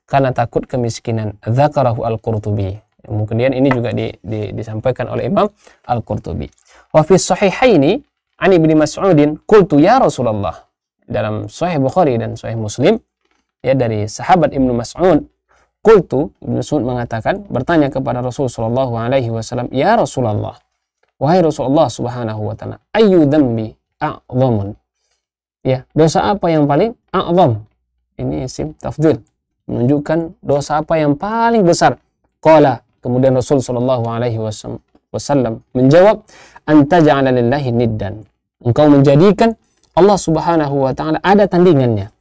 karena takut kemiskinan. Dzakarahu al-Qurtubi. Kemudian ini juga di, di, disampaikan oleh Imam Al-Qurtubi. Wa fi sahihaini an Ibnu Mas'udin qultu ya Rasulullah. Dalam Sahih Bukhari dan Sahih Muslim ya dari sahabat Ibnu Mas'ud qultu Ibnu Mas'ud mengatakan bertanya kepada Rasulullah sallallahu "Ya Rasulullah, wahai Rasulullah Subhanahu wa taala, ayyu dzambi a'dhamun?" Ya, dosa apa yang paling a'dham? Ini isim tafdil menunjukkan dosa apa yang paling besar. Qala Kemudian Rasul Shallallahu Alaihi Wasallam menjawab, anta lillahi niddan. Engkau menjadikan Allah Subhanahu Wa Taala ada tandingannya.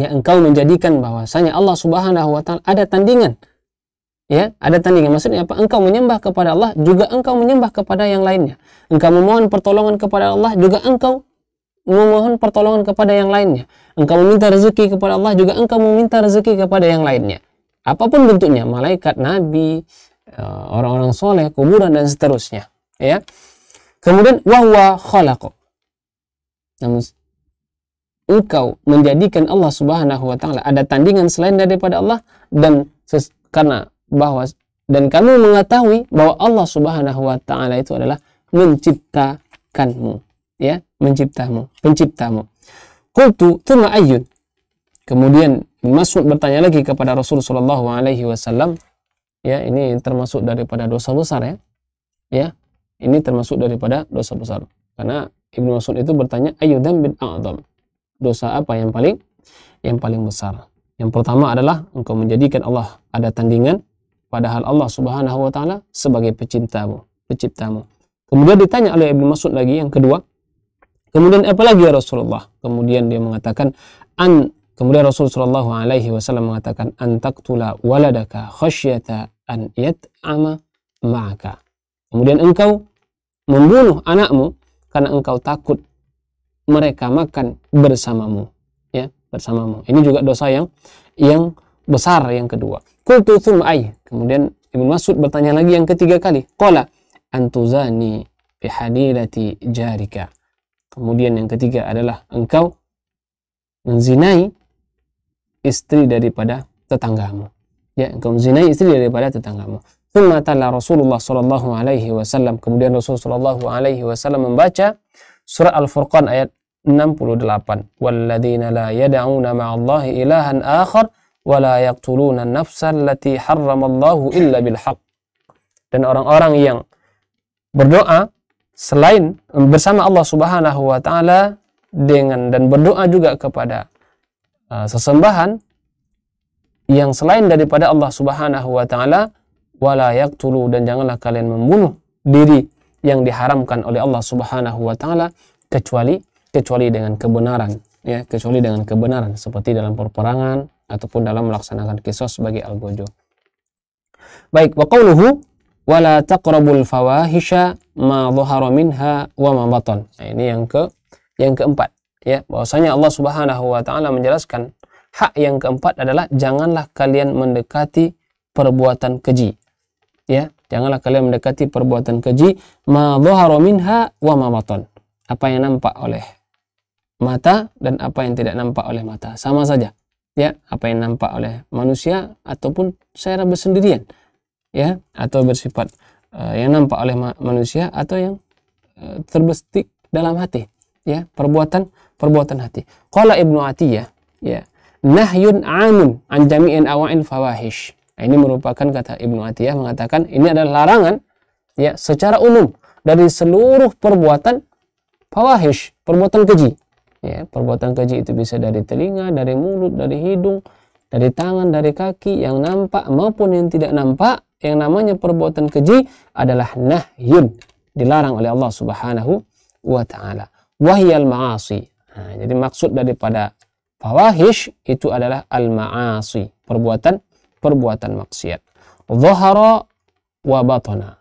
Ya, engkau menjadikan bahwasanya Allah Subhanahu Wa Taala ada tandingan. Ya, ada tandingan. Maksudnya apa? Engkau menyembah kepada Allah juga engkau menyembah kepada yang lainnya. Engkau memohon pertolongan kepada Allah juga engkau memohon pertolongan kepada yang lainnya. Engkau meminta rezeki kepada Allah juga engkau meminta rezeki kepada yang lainnya apapun bentuknya, malaikat, nabi, eh, orang-orang soleh, kuburan dan seterusnya, ya. Kemudian wahwa khalaq Namun engkau menjadikan Allah Subhanahu wa taala ada tandingan selain daripada Allah dan karena bahwa dan kamu mengetahui bahwa Allah Subhanahu wa taala itu adalah menciptakanmu, ya, menciptamu, penciptamu. Kultu tuma ayun Kemudian Mas'ud bertanya lagi kepada Rasulullah Shallallahu Alaihi Wasallam, ya ini termasuk daripada dosa besar ya, ya ini termasuk daripada dosa besar karena Ibnu Mas'ud itu bertanya ayudam bin Adam dosa apa yang paling yang paling besar yang pertama adalah engkau menjadikan Allah ada tandingan padahal Allah Subhanahu wa taala sebagai pecintamu penciptamu kemudian ditanya oleh Ibnu Mas'ud lagi yang kedua kemudian apa lagi ya Rasulullah kemudian dia mengatakan an Kemudian Rasul Shallallahu Alaihi Wasallam mengatakan antaktula waladaka khasyata an yat'ama ma'aka. Kemudian engkau membunuh anakmu karena engkau takut mereka makan bersamamu, ya bersamamu. Ini juga dosa yang yang besar yang kedua. Kultu ay. Kemudian Ibn Mas'ud bertanya lagi yang ketiga kali. Qala antuzani bihadilati jarika. Kemudian yang ketiga adalah engkau menzinai istri daripada tetanggamu. Ya, engkau menzinai istri daripada tetanggamu. Thumma tala Rasulullah sallallahu alaihi wasallam kemudian Rasul sallallahu alaihi wasallam membaca surah Al-Furqan ayat 68 walladzina la yad'una ma'allahi ilahan akhar wa la yaqtuluna an-nafsa allati harramallahu illa bil haqq dan orang-orang yang berdoa selain bersama Allah Subhanahu wa taala dengan dan berdoa juga kepada Uh, sesembahan yang selain daripada Allah Subhanahu wa taala wala yaqtulu dan janganlah kalian membunuh diri yang diharamkan oleh Allah Subhanahu wa taala kecuali kecuali dengan kebenaran ya kecuali dengan kebenaran seperti dalam perperangan ataupun dalam melaksanakan kisos bagi algojo. Baik, wa qawluhu wala taqrabul fawahisha ma dhahara minha wa ma batan. Nah, ini yang ke yang keempat ya bahwasanya Allah Subhanahu wa taala menjelaskan hak yang keempat adalah janganlah kalian mendekati perbuatan keji ya janganlah kalian mendekati perbuatan keji ma dhahara minha wa ma apa yang nampak oleh mata dan apa yang tidak nampak oleh mata sama saja ya apa yang nampak oleh manusia ataupun secara bersendirian ya atau bersifat uh, yang nampak oleh ma manusia atau yang uh, eh, terbestik dalam hati ya perbuatan perbuatan hati. Qala Ibnu Atiyah, ya. Nahyun amun anjamin jami'in awain fawahish. Nah, ini merupakan kata Ibnu Atiyah mengatakan ini adalah larangan ya secara umum dari seluruh perbuatan fawahish, perbuatan keji. Ya, perbuatan keji itu bisa dari telinga, dari mulut, dari hidung, dari tangan, dari kaki yang nampak maupun yang tidak nampak. Yang namanya perbuatan keji adalah nahyun, dilarang oleh Allah Subhanahu wa taala. Wahyal ma'asi Nah, jadi maksud daripada fawahish itu adalah al-ma'asi, perbuatan perbuatan maksiat. Zahara wa batana.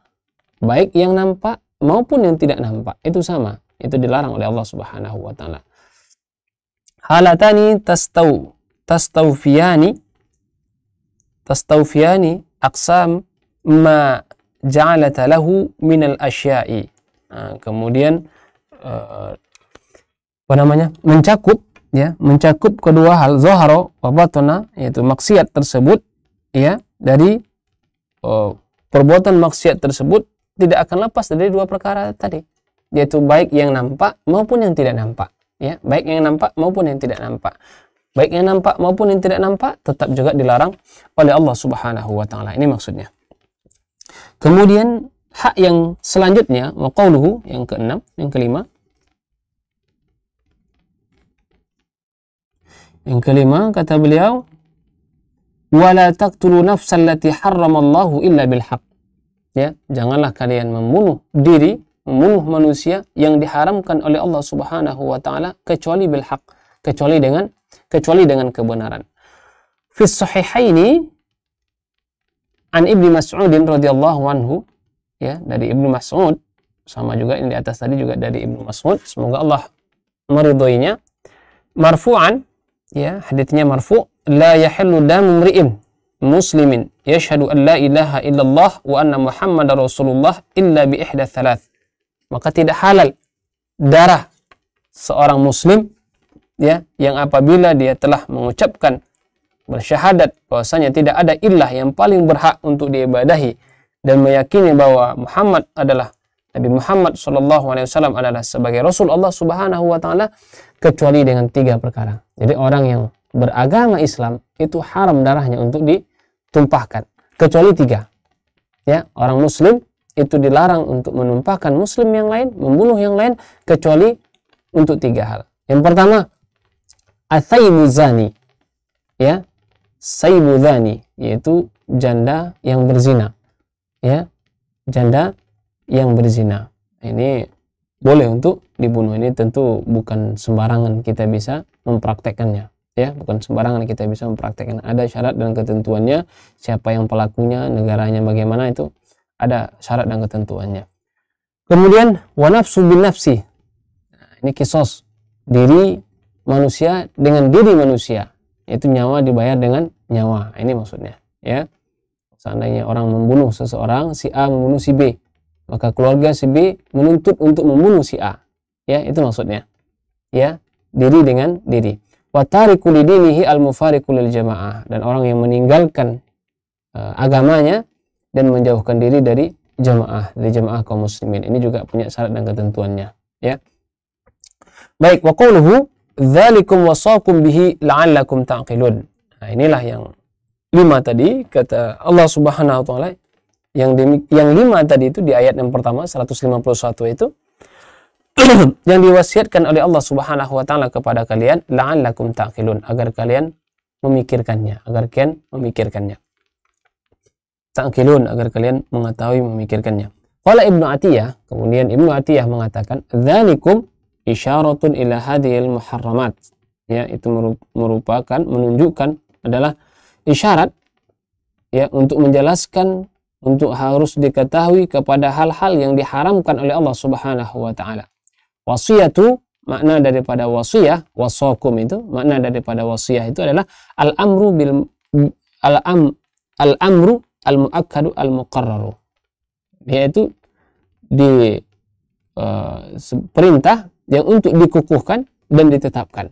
Baik yang nampak maupun yang tidak nampak itu sama. Itu dilarang oleh Allah Subhanahu wa taala. Halatani tastau tastaufiyani tastaufiyani aqsam ma ja'alata lahu min al-asya'i. Nah, kemudian uh, apa namanya mencakup ya mencakup kedua hal zoharo wabatona yaitu maksiat tersebut ya dari oh, perbuatan maksiat tersebut tidak akan lepas dari dua perkara tadi yaitu baik yang nampak maupun yang tidak nampak ya baik yang nampak maupun yang tidak nampak baik yang nampak maupun yang tidak nampak tetap juga dilarang oleh Allah Subhanahu wa taala ini maksudnya kemudian hak yang selanjutnya waqauluhu yang keenam yang kelima Yang kelima kata beliau, "Wala taqtulu nafsan allati harramallahu illa bil haq." Ya, janganlah kalian membunuh diri, membunuh manusia yang diharamkan oleh Allah Subhanahu wa taala kecuali bil haq, kecuali dengan kecuali dengan kebenaran. Fi sahihaini an Ibnu Mas'ud radhiyallahu anhu ya dari Ibnu Mas'ud sama juga ini di atas tadi juga dari Ibnu Mas'ud semoga Allah meridhoinya marfu'an ya haditsnya marfu la yahlu damu mri'in muslimin yashhadu an la ilaha illallah wa anna muhammadar rasulullah illa bi ihda thalath maka tidak halal darah seorang muslim ya yang apabila dia telah mengucapkan bersyahadat bahwasanya tidak ada ilah yang paling berhak untuk diibadahi dan meyakini bahwa Muhammad adalah Nabi Muhammad SAW Alaihi Wasallam adalah sebagai Rasul Allah Subhanahu Wa Taala kecuali dengan tiga perkara. Jadi orang yang beragama Islam itu haram darahnya untuk ditumpahkan kecuali tiga. Ya, orang muslim itu dilarang untuk menumpahkan muslim yang lain, membunuh yang lain kecuali untuk tiga hal. Yang pertama, athaibu Ya, saibu yaitu janda yang berzina. Ya, janda yang berzina. Ini boleh untuk dibunuh ini tentu bukan sembarangan kita bisa mempraktekannya ya bukan sembarangan kita bisa mempraktekkan ada syarat dan ketentuannya siapa yang pelakunya negaranya bagaimana itu ada syarat dan ketentuannya kemudian wanafsu bin nafsi nah, ini kisos diri manusia dengan diri manusia itu nyawa dibayar dengan nyawa ini maksudnya ya seandainya orang membunuh seseorang si A membunuh si B maka keluarga si B menuntut untuk membunuh si A ya itu maksudnya ya diri dengan diri watariku lidinihi al mufariku lil jamaah dan orang yang meninggalkan uh, agamanya dan menjauhkan diri dari jamaah dari jamaah kaum muslimin ini juga punya syarat dan ketentuannya ya baik wa qawluhu dzalikum wasaqum bihi la'allakum ta'qilun nah inilah yang lima tadi kata Allah Subhanahu wa taala yang demik yang lima tadi itu di ayat yang pertama 151 itu yang diwasiatkan oleh Allah Subhanahu wa taala kepada kalian la'allakum taqilun agar kalian memikirkannya agar kalian memikirkannya taqilun agar kalian mengetahui memikirkannya Qala Ibnu Atiyah kemudian Ibnu Atiyah mengatakan dzalikum isyaratun ila hadhil muharramat ya itu merupakan menunjukkan adalah isyarat ya untuk menjelaskan untuk harus diketahui kepada hal-hal yang diharamkan oleh Allah Subhanahu wa taala. Wasiyatu makna daripada wasiyah, wasakum itu makna daripada wasiyah itu adalah al-amru bil al-am al-amru al-muakkadu al-muqarraru. Yaitu di uh, perintah yang untuk dikukuhkan dan ditetapkan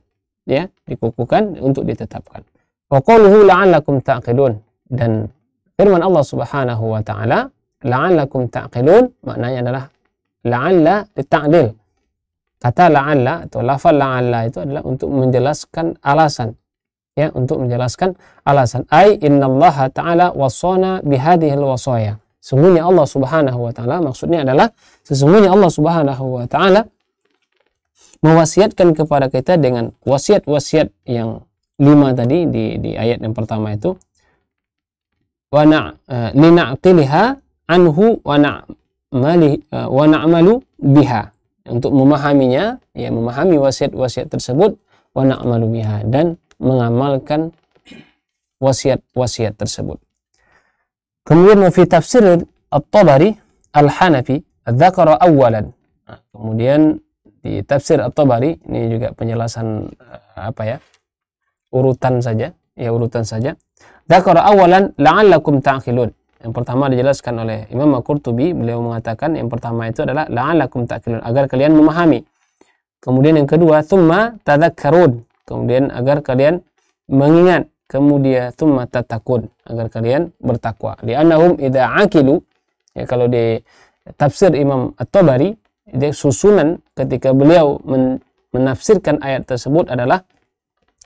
ya dikukuhkan untuk ditetapkan wa qawluhu la'allakum taqilun dan Firman Allah Subhanahu wa taala, "La'allakum ta'qilun" maknanya adalah la'alla dita'lil. Kata la'alla atau lafal la'alla itu adalah untuk menjelaskan alasan. Ya, untuk menjelaskan alasan. Ai innallaha ta'ala wasana bihadhil wasoya sesungguhnya Allah Subhanahu wa taala maksudnya adalah sesungguhnya Allah Subhanahu wa taala mewasiatkan kepada kita dengan wasiat-wasiat yang lima tadi di, di ayat yang pertama itu wa eh, lina'qiliha anhu wa na'mali eh, wa na'malu biha untuk memahaminya ya memahami wasiat-wasiat tersebut wa na'malu biha dan mengamalkan wasiat-wasiat tersebut. Kemudian fi tafsir At-Tabari Al-Hanafi dzakara awalan. Nah, kemudian di tafsir At-Tabari ini juga penjelasan eh, apa ya? urutan saja, ya urutan saja. Dakar awalan la'allakum ta'khilun. Yang pertama dijelaskan oleh Imam Al-Qurtubi, beliau mengatakan yang pertama itu adalah la'allakum ta'khilun agar kalian memahami. Kemudian yang kedua, tsumma tadhakkarun. Kemudian agar kalian mengingat. Kemudian tsumma tatakun agar kalian bertakwa. di Li'annahum idza aqilu ya kalau di tafsir Imam At-Tabari dia susunan ketika beliau men menafsirkan ayat tersebut adalah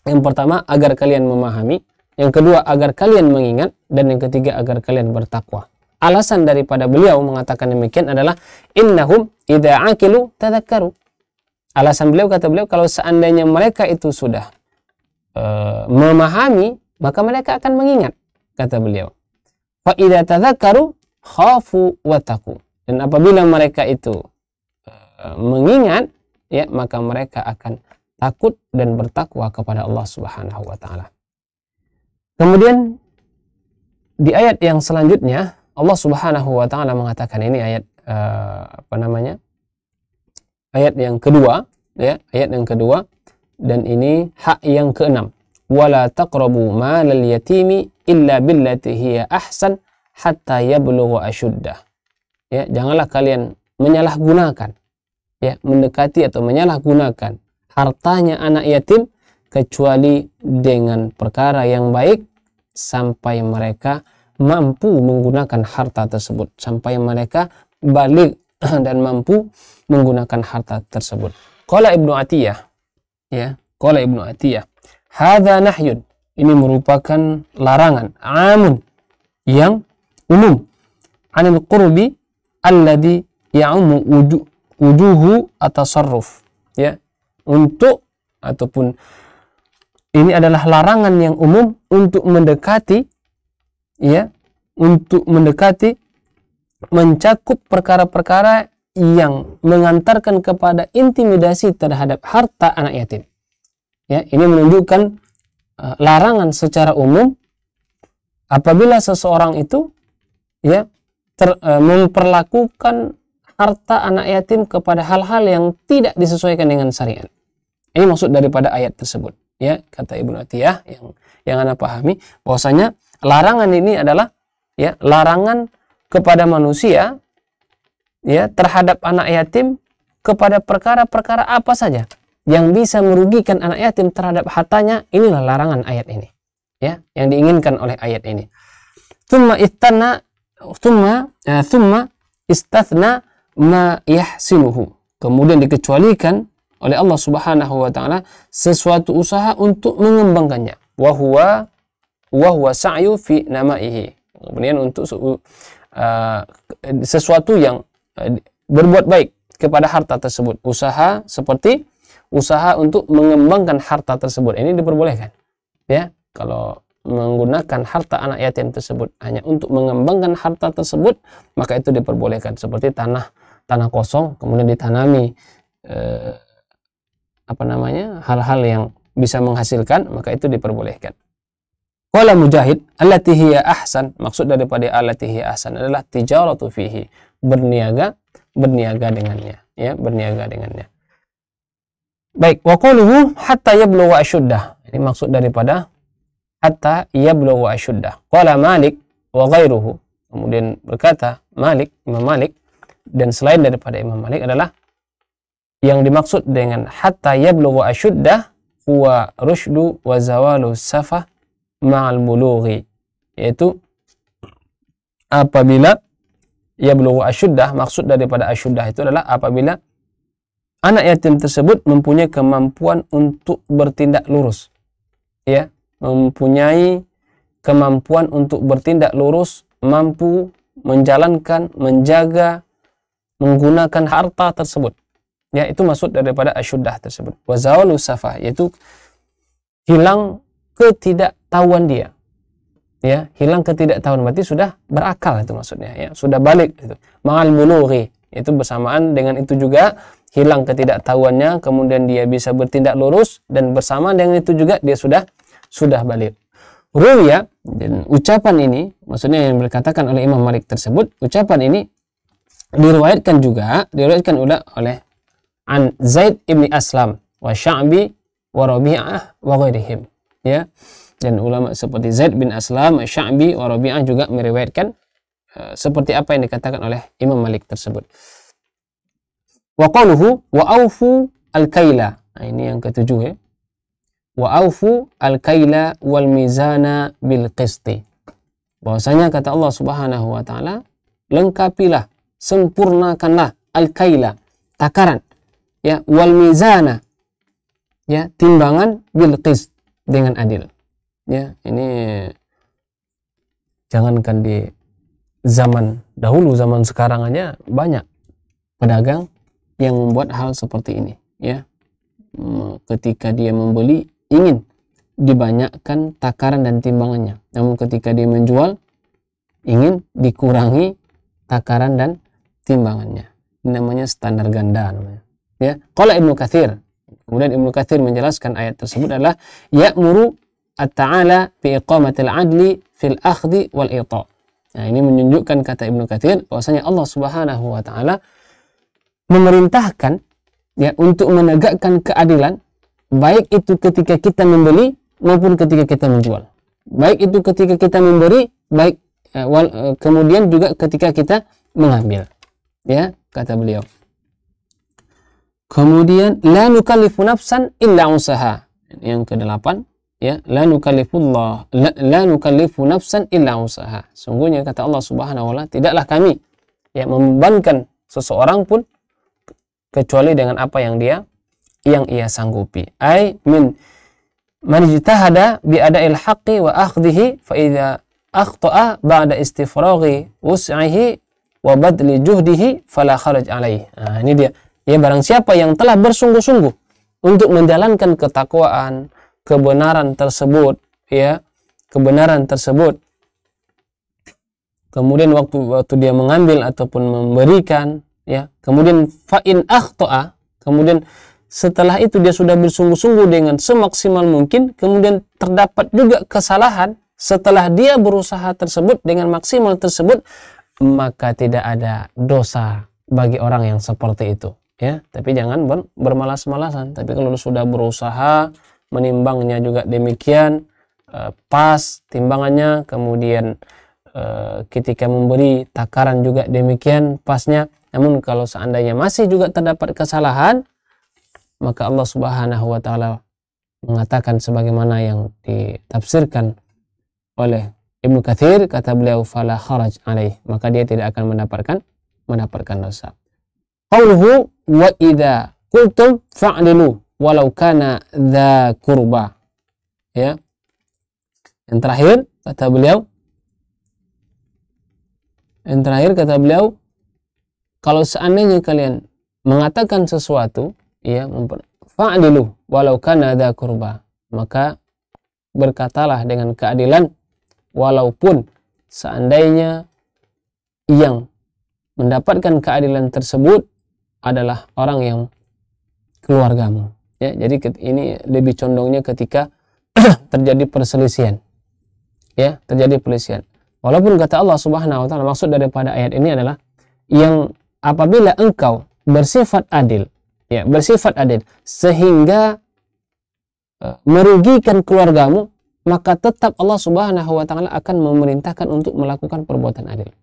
yang pertama agar kalian memahami yang kedua, agar kalian mengingat. Dan yang ketiga, agar kalian bertakwa. Alasan daripada beliau mengatakan demikian adalah innahum idza aqilu tadhakkaru. Alasan beliau kata beliau kalau seandainya mereka itu sudah uh, memahami maka mereka akan mengingat kata beliau. Fa idza tadhakkaru khafu wa taqu. Dan apabila mereka itu uh, mengingat ya maka mereka akan takut dan bertakwa kepada Allah Subhanahu wa taala. Kemudian di ayat yang selanjutnya Allah Subhanahu wa taala mengatakan ini ayat uh, apa namanya? Ayat yang kedua ya, ayat yang kedua dan ini hak yang keenam. Wala taqrabu malal yatimi illa billati hiya ahsan hatta yablugha ashuddah. Ya, janganlah kalian menyalahgunakan ya, mendekati atau menyalahgunakan hartanya anak yatim kecuali dengan perkara yang baik sampai mereka mampu menggunakan harta tersebut sampai mereka balik dan mampu menggunakan harta tersebut. Qala Ibnu Atiyah ya, qala Ibnu Atiyah, hadza nahyun. Ini merupakan larangan amun yang umum anil qurbi alladhi ya'umu wujuhu atasarruf ya untuk ataupun ini adalah larangan yang umum untuk mendekati ya untuk mendekati mencakup perkara-perkara yang mengantarkan kepada intimidasi terhadap harta anak yatim. Ya, ini menunjukkan uh, larangan secara umum apabila seseorang itu ya ter, uh, memperlakukan harta anak yatim kepada hal-hal yang tidak disesuaikan dengan syariat. Ini maksud daripada ayat tersebut ya kata Ibnu Atiyah yang yang Anda pahami bahwasanya larangan ini adalah ya larangan kepada manusia ya terhadap anak yatim kepada perkara-perkara apa saja yang bisa merugikan anak yatim terhadap hartanya inilah larangan ayat ini ya yang diinginkan oleh ayat ini thumma istana thumma eh, thumma istathna ma yahsinuhu kemudian dikecualikan oleh Allah Subhanahu wa taala sesuatu usaha untuk mengembangkannya wa huwa wa huwa sa'yu fi namaihi kemudian untuk uh, sesuatu yang uh, berbuat baik kepada harta tersebut usaha seperti usaha untuk mengembangkan harta tersebut ini diperbolehkan ya kalau menggunakan harta anak yatim tersebut hanya untuk mengembangkan harta tersebut maka itu diperbolehkan seperti tanah tanah kosong kemudian ditanami uh, apa namanya hal-hal yang bisa menghasilkan maka itu diperbolehkan. Qala Mujahid alatihiya ahsan maksud daripada alatihiya ahsan adalah tijaratu fihi berniaga berniaga dengannya ya berniaga dengannya. Baik wakuluhu hatta yablugha ashuddah ini maksud daripada hatta yablugha ashuddah. Qala Malik wa ghairuhu kemudian berkata Malik Imam Malik dan selain daripada Imam Malik adalah yang dimaksud dengan hatta yablughu ashuddah huwa rusydu wa zawalu safah ma'al bulughi yaitu apabila yablughu ashuddah maksud daripada ashuddah itu adalah apabila anak yatim tersebut mempunyai kemampuan untuk bertindak lurus ya mempunyai kemampuan untuk bertindak lurus mampu menjalankan menjaga menggunakan harta tersebut Ya, itu maksud daripada asyuddah tersebut. Wazawalu safah, yaitu hilang ketidaktahuan dia. Ya, hilang ketidaktahuan berarti sudah berakal itu maksudnya ya, sudah balik itu. Ma'al bulughi, itu bersamaan dengan itu juga hilang ketidaktahuannya, kemudian dia bisa bertindak lurus dan bersama dengan itu juga dia sudah sudah balik. Ruya dan ucapan ini maksudnya yang berkatakan oleh Imam Malik tersebut ucapan ini diriwayatkan juga diriwayatkan oleh an Zaid ibni Aslam wa Sya'bi wa Rabi'ah wa ghairihim ya dan ulama seperti Zaid bin Aslam, Sya'bi wa Rabi'ah juga meriwayatkan uh, seperti apa yang dikatakan oleh Imam Malik tersebut. Wa qaluhu wa awfu al-kaila. Nah, ini yang ketujuh ya. Wa awfu al-kaila wal mizana bil qisti. Bahwasanya kata Allah Subhanahu wa taala, lengkapilah, sempurnakanlah al-kaila, takaran ya wal mizana ya timbangan bil qist dengan adil ya ini jangankan di zaman dahulu zaman sekarang aja banyak pedagang yang membuat hal seperti ini ya hmm, ketika dia membeli ingin dibanyakkan takaran dan timbangannya namun ketika dia menjual ingin dikurangi takaran dan timbangannya ini namanya standar ganda namanya ya kalau Ibnu kathir. kemudian Ibnu kathir menjelaskan ayat tersebut adalah ya'muru at-ta'ala bi iqamatil adli fil akhdi wal ita nah ini menunjukkan kata Ibnu kathir bahwasanya Allah Subhanahu wa taala memerintahkan ya untuk menegakkan keadilan baik itu ketika kita membeli maupun ketika kita menjual baik itu ketika kita memberi baik eh, wal, eh, kemudian juga ketika kita mengambil ya kata beliau Kemudian la nukallifu nafsan illa usaha. Yang kedelapan, ya, la Allah la, la nukallifu nafsan illa usaha. Sungguhnya kata Allah Subhanahu wa taala, tidaklah kami ya membebankan seseorang pun kecuali dengan apa yang dia yang ia sanggupi. Ai min man ijtahada bi ada'il haqqi wa akhdhihi fa idza akhta'a ba'da istifraghi wus'ihi wa badli juhdihi fala kharaj alaihi. Nah, ini dia Ya barang siapa yang telah bersungguh-sungguh untuk menjalankan ketakwaan, kebenaran tersebut, ya, kebenaran tersebut. Kemudian waktu waktu dia mengambil ataupun memberikan, ya. Kemudian fa'in akhtoa, kemudian setelah itu dia sudah bersungguh-sungguh dengan semaksimal mungkin, kemudian terdapat juga kesalahan setelah dia berusaha tersebut dengan maksimal tersebut, maka tidak ada dosa bagi orang yang seperti itu ya tapi jangan bermalas-malasan tapi kalau sudah berusaha menimbangnya juga demikian eh, pas timbangannya kemudian eh, ketika memberi takaran juga demikian pasnya namun kalau seandainya masih juga terdapat kesalahan maka Allah Subhanahu wa taala mengatakan sebagaimana yang ditafsirkan oleh Ibnu Kathir kata beliau fala kharaj alaih maka dia tidak akan mendapatkan mendapatkan dosa Qauluhu wa idha kultum fa'lilu walau kana dha kurba. Ya. Yang terakhir kata beliau yang terakhir kata beliau kalau seandainya kalian mengatakan sesuatu ya fa'lilu walau kana dha kurba maka berkatalah dengan keadilan walaupun seandainya yang mendapatkan keadilan tersebut adalah orang yang keluargamu ya jadi ini lebih condongnya ketika terjadi perselisihan ya terjadi perselisihan walaupun kata Allah Subhanahu wa taala maksud daripada ayat ini adalah yang apabila engkau bersifat adil ya bersifat adil sehingga e, merugikan keluargamu maka tetap Allah Subhanahu wa taala akan memerintahkan untuk melakukan perbuatan adil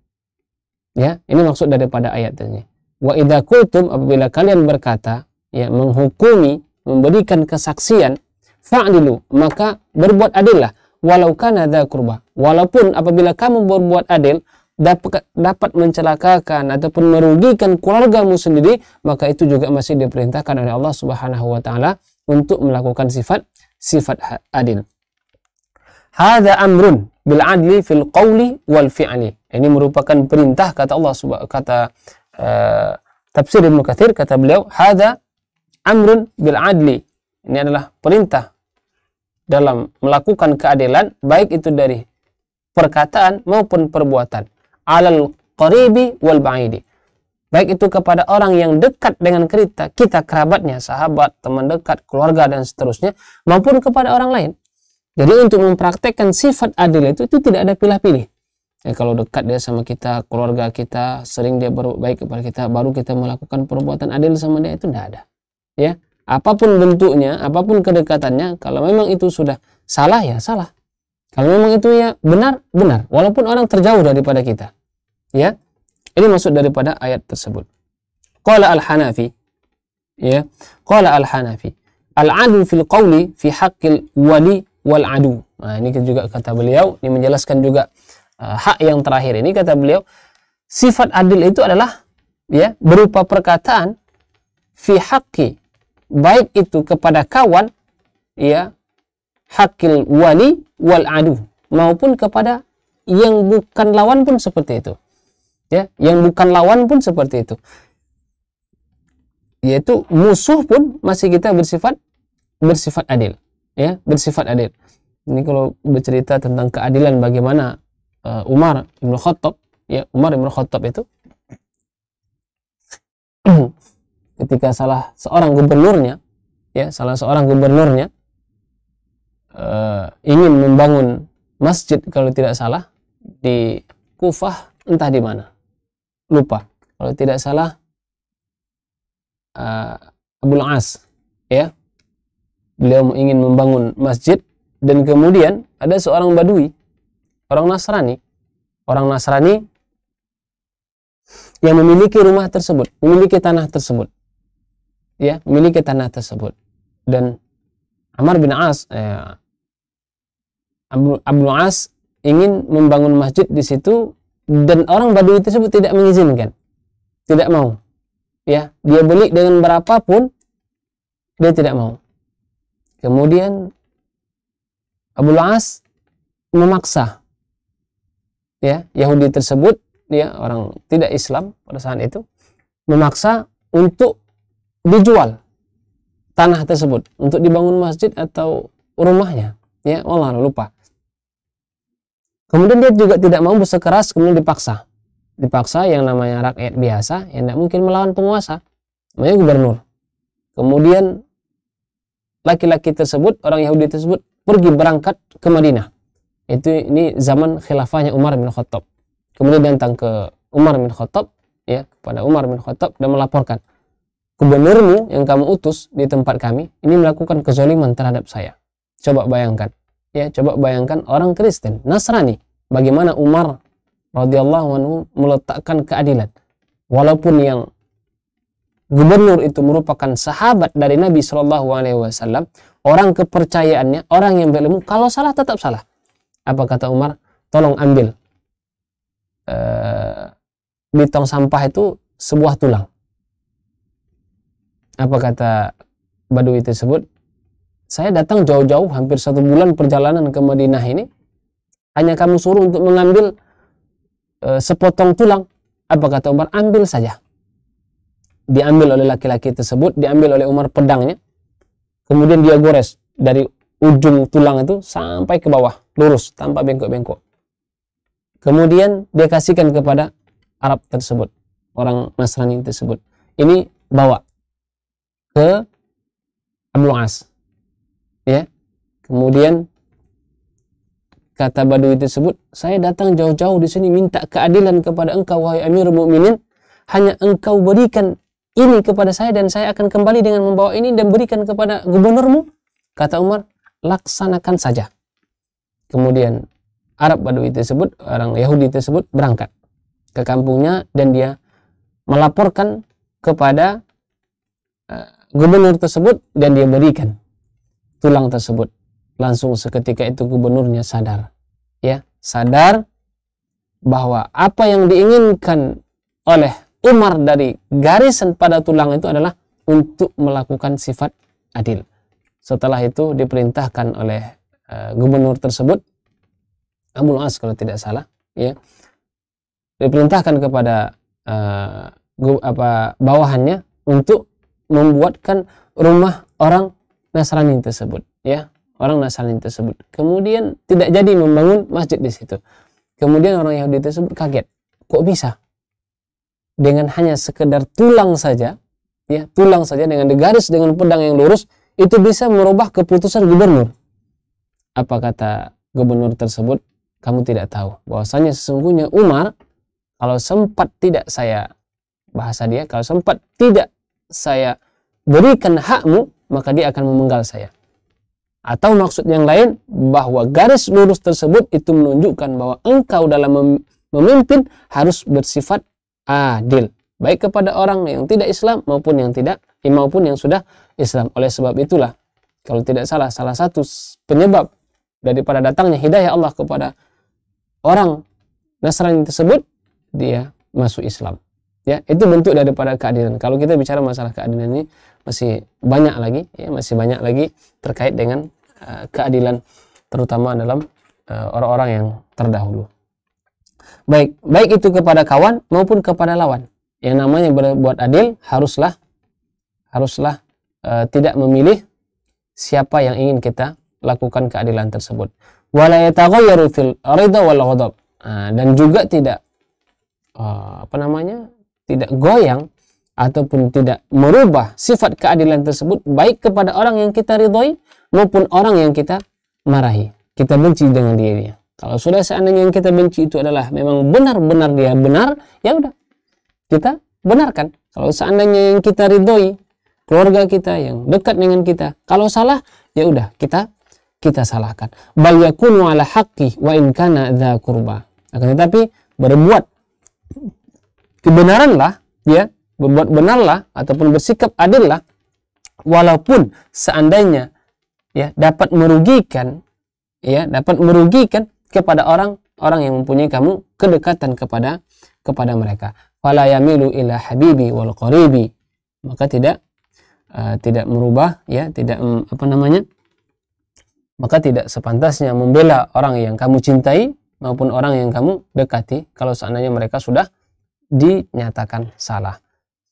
ya ini maksud daripada ayat ini wa idza qultum apabila kalian berkata ya menghukumi memberikan kesaksian fa'dilu maka berbuat adillah walau kana kurba walaupun apabila kamu berbuat adil dapat dapat mencelakakan ataupun merugikan keluargamu sendiri maka itu juga masih diperintahkan oleh Allah Subhanahu wa taala untuk melakukan sifat sifat adil. Hada amrun bil adli fil qawli wal fi'li. Ini merupakan perintah kata Allah kata tafsir Ibnu Katsir kata beliau hada amrun bil adli ini adalah perintah dalam melakukan keadilan baik itu dari perkataan maupun perbuatan alal qaribi wal ba'idi baik itu kepada orang yang dekat dengan kita kita kerabatnya sahabat teman dekat keluarga dan seterusnya maupun kepada orang lain jadi untuk mempraktekkan sifat adil itu itu tidak ada pilih-pilih Ya, kalau dekat dia sama kita keluarga kita sering dia baik kepada kita baru kita melakukan perbuatan adil sama dia itu tidak ada ya apapun bentuknya apapun kedekatannya kalau memang itu sudah salah ya salah kalau memang itu ya benar benar walaupun orang terjauh daripada kita ya ini maksud daripada ayat tersebut qala al-hanafi ya qala al-hanafi al adu fil qawli fi hakil wali wal adu nah ini juga kata beliau ini menjelaskan juga Eh, hak yang terakhir ini kata beliau sifat adil itu adalah ya berupa perkataan fi haqqi baik itu kepada kawan ya hakil wali wal adu maupun kepada yang bukan lawan pun seperti itu ya yang bukan lawan pun seperti itu yaitu musuh pun masih kita bersifat bersifat adil ya bersifat adil ini kalau bercerita tentang keadilan bagaimana uh, Umar Ibn Khattab ya Umar Ibn Khattab itu ketika salah seorang gubernurnya ya salah seorang gubernurnya uh, ingin membangun masjid kalau tidak salah di Kufah entah di mana lupa kalau tidak salah uh, eh, Abdul As ya beliau ingin membangun masjid dan kemudian ada seorang badui orang Nasrani. Orang Nasrani yang memiliki rumah tersebut, memiliki tanah tersebut. Ya, memiliki tanah tersebut. Dan Amar bin As eh, Abu, Abu As ingin membangun masjid di situ dan orang Badui tersebut tidak mengizinkan. Tidak mau. Ya, dia beli dengan berapapun dia tidak mau. Kemudian Abu As memaksa ya Yahudi tersebut dia ya, orang tidak Islam pada saat itu memaksa untuk dijual tanah tersebut untuk dibangun masjid atau rumahnya ya Allah lupa kemudian dia juga tidak mau bersekeras kemudian dipaksa dipaksa yang namanya rakyat biasa yang tidak mungkin melawan penguasa namanya gubernur kemudian laki-laki tersebut orang Yahudi tersebut pergi berangkat ke Madinah itu ini zaman khilafahnya Umar bin Khattab kemudian datang ke Umar bin Khattab ya kepada Umar bin Khattab dan melaporkan gubernurmu yang kamu utus di tempat kami ini melakukan kezoliman terhadap saya coba bayangkan ya coba bayangkan orang Kristen Nasrani bagaimana Umar radhiyallahu anhu meletakkan keadilan walaupun yang gubernur itu merupakan sahabat dari Nabi Shallallahu Alaihi Wasallam, orang kepercayaannya, orang yang berilmu, kalau salah tetap salah. Apa kata Umar? Tolong ambil e, eh, tong sampah itu sebuah tulang. Apa kata Badui tersebut? Saya datang jauh-jauh hampir satu bulan perjalanan ke Madinah ini. Hanya kamu suruh untuk mengambil e, sepotong tulang. Apa kata Umar? Ambil saja. Diambil oleh laki-laki tersebut, diambil oleh Umar pedangnya. Kemudian dia gores dari ujung tulang itu sampai ke bawah lurus tanpa bengkok-bengkok. Kemudian dia kasihkan kepada Arab tersebut, orang Nasrani tersebut. Ini bawa ke Abu As. Ya. Kemudian kata Badui tersebut, saya datang jauh-jauh di sini minta keadilan kepada engkau wahai Amirul Mukminin, hanya engkau berikan ini kepada saya dan saya akan kembali dengan membawa ini dan berikan kepada gubernurmu. Kata Umar, laksanakan saja. Kemudian Arab Badui tersebut, orang Yahudi tersebut berangkat ke kampungnya dan dia melaporkan kepada eh, gubernur tersebut dan dia berikan tulang tersebut. Langsung seketika itu gubernurnya sadar. Ya, sadar bahwa apa yang diinginkan oleh Umar dari garisan pada tulang itu adalah untuk melakukan sifat adil. Setelah itu diperintahkan oleh Eh, gubernur tersebut Abu As kalau tidak salah ya diperintahkan kepada uh, apa bawahannya untuk membuatkan rumah orang Nasrani tersebut ya orang Nasrani tersebut kemudian tidak jadi membangun masjid di situ kemudian orang Yahudi tersebut kaget kok bisa dengan hanya sekedar tulang saja ya tulang saja dengan digaris dengan pedang yang lurus itu bisa merubah keputusan gubernur apa kata gubernur tersebut kamu tidak tahu bahwasanya sesungguhnya Umar kalau sempat tidak saya bahasa dia kalau sempat tidak saya berikan hakmu maka dia akan memenggal saya atau maksud yang lain bahwa garis lurus tersebut itu menunjukkan bahwa engkau dalam memimpin harus bersifat adil baik kepada orang yang tidak Islam maupun yang tidak maupun yang sudah Islam. Oleh sebab itulah kalau tidak salah salah satu penyebab daripada datangnya hidayah Allah kepada orang Nasrani tersebut dia masuk Islam ya itu bentuk daripada keadilan kalau kita bicara masalah keadilan ini masih banyak lagi ya masih banyak lagi terkait dengan uh, keadilan terutama dalam eh, orang-orang uh, yang terdahulu baik baik itu kepada kawan maupun kepada lawan yang namanya berbuat adil haruslah haruslah uh, tidak memilih siapa yang ingin kita lakukan keadilan tersebut. Nah, dan juga tidak ah, apa namanya? tidak goyang ataupun tidak merubah sifat keadilan tersebut baik kepada orang yang kita ridhoi maupun orang yang kita marahi. Kita benci dengan dirinya. Kalau sudah seandainya yang kita benci itu adalah memang benar-benar dia benar, ya udah. Kita benarkan. Kalau seandainya yang kita ridhoi keluarga kita yang dekat dengan kita, kalau salah ya udah kita kita salahkan. Bal yakunu ala haqqi wa in kana dha kurba. Akan tetapi berbuat kebenaranlah ya, berbuat benarlah ataupun bersikap adillah walaupun seandainya ya dapat merugikan ya dapat merugikan kepada orang orang yang mempunyai kamu kedekatan kepada kepada mereka. Fala yamilu ila habibi wal qaribi. Maka tidak uh, tidak merubah ya, tidak um, apa namanya? maka tidak sepantasnya membela orang yang kamu cintai maupun orang yang kamu dekati kalau seandainya mereka sudah dinyatakan salah.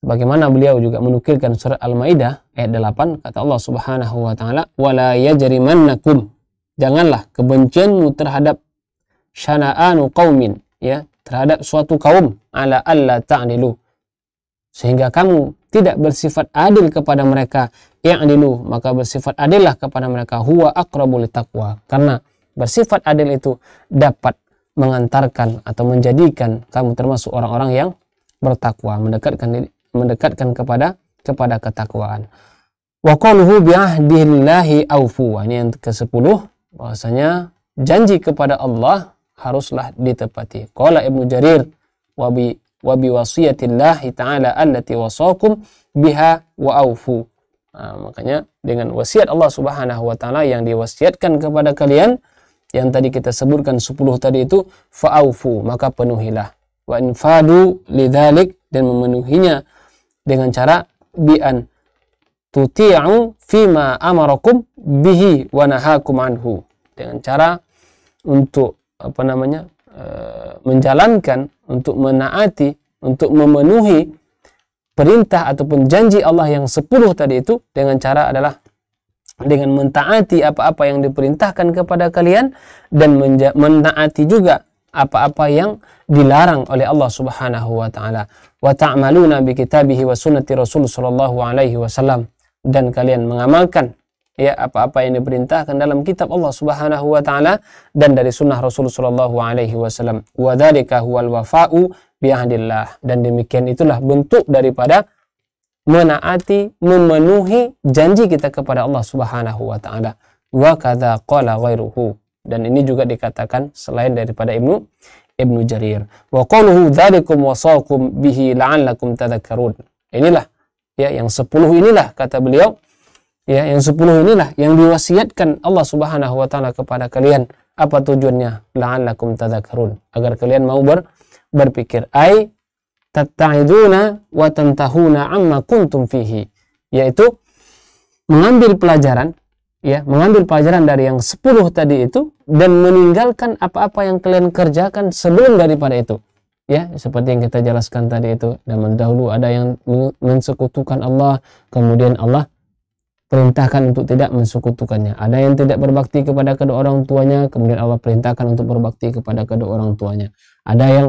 Bagaimana beliau juga menukilkan surat Al-Maidah ayat 8 kata Allah Subhanahu wa taala wala yajrimannakum janganlah kebencianmu terhadap syana'anu qaumin ya terhadap suatu kaum ala alla ta'dilu sehingga kamu tidak bersifat adil kepada mereka yang adilu maka bersifat adillah kepada mereka huwa aqrabu taqwa karena bersifat adil itu dapat mengantarkan atau menjadikan kamu termasuk orang-orang yang bertakwa mendekatkan mendekatkan kepada kepada ketakwaan wa qawluhu bi ahdillahi nah, ini yang ke-10 bahwasanya janji kepada Allah haruslah ditepati qala ibnu jarir wabi wa biwasiyatillahi ta'ala allati wasakum biha wa aufu. Nah, makanya dengan wasiat Allah Subhanahu wa taala yang diwasiatkan kepada kalian yang tadi kita sebutkan 10 tadi itu faufu maka penuhilah wa infadu lidalik dan memenuhinya dengan cara bi'an tuti'u fima amarakum bihi wa nahakum anhu dengan cara untuk apa namanya Eh, menjalankan, untuk menaati, untuk memenuhi perintah ataupun janji Allah yang sepuluh tadi itu dengan cara adalah dengan mentaati apa-apa yang diperintahkan kepada kalian dan menaati juga apa-apa yang dilarang oleh Allah Subhanahu wa taala. Wa ta'maluna bi kitabihi wa sunnati Rasul sallallahu alaihi wasallam dan kalian mengamalkan ya apa-apa yang diperintahkan dalam kitab Allah Subhanahu wa taala dan dari sunnah Rasul sallallahu alaihi wasallam. Wa dzalika huwal wafa'u bi Dan demikian itulah bentuk daripada menaati, memenuhi janji kita kepada Allah Subhanahu wa taala. Wa kadza qala ghairuhu. Dan ini juga dikatakan selain daripada Ibnu Ibnu Jarir. Wa qawluhu dzalikum wasaqum bihi la'allakum tadhakkarun. Inilah ya yang sepuluh inilah kata beliau Ya, yang sepuluh inilah yang diwasiatkan Allah Subhanahu wa taala kepada kalian. Apa tujuannya? La'allakum tadhakkarun, agar kalian mau ber, berpikir. Ai tattaiduna wa tantahuna amma kuntum fihi, yaitu mengambil pelajaran ya mengambil pelajaran dari yang sepuluh tadi itu dan meninggalkan apa-apa yang kalian kerjakan sebelum daripada itu ya seperti yang kita jelaskan tadi itu dan mendahulu ada yang mensekutukan Allah kemudian Allah perintahkan untuk tidak mensukutukannya. Ada yang tidak berbakti kepada kedua orang tuanya, kemudian Allah perintahkan untuk berbakti kepada kedua orang tuanya. Ada yang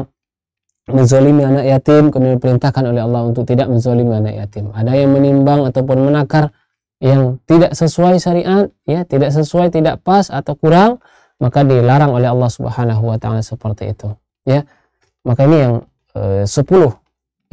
menzolimi anak yatim, kemudian perintahkan oleh Allah untuk tidak menzolimi anak yatim. Ada yang menimbang ataupun menakar yang tidak sesuai syariat, ya tidak sesuai, tidak pas atau kurang, maka dilarang oleh Allah Subhanahu wa taala seperti itu, ya. Maka ini yang eh, sepuluh,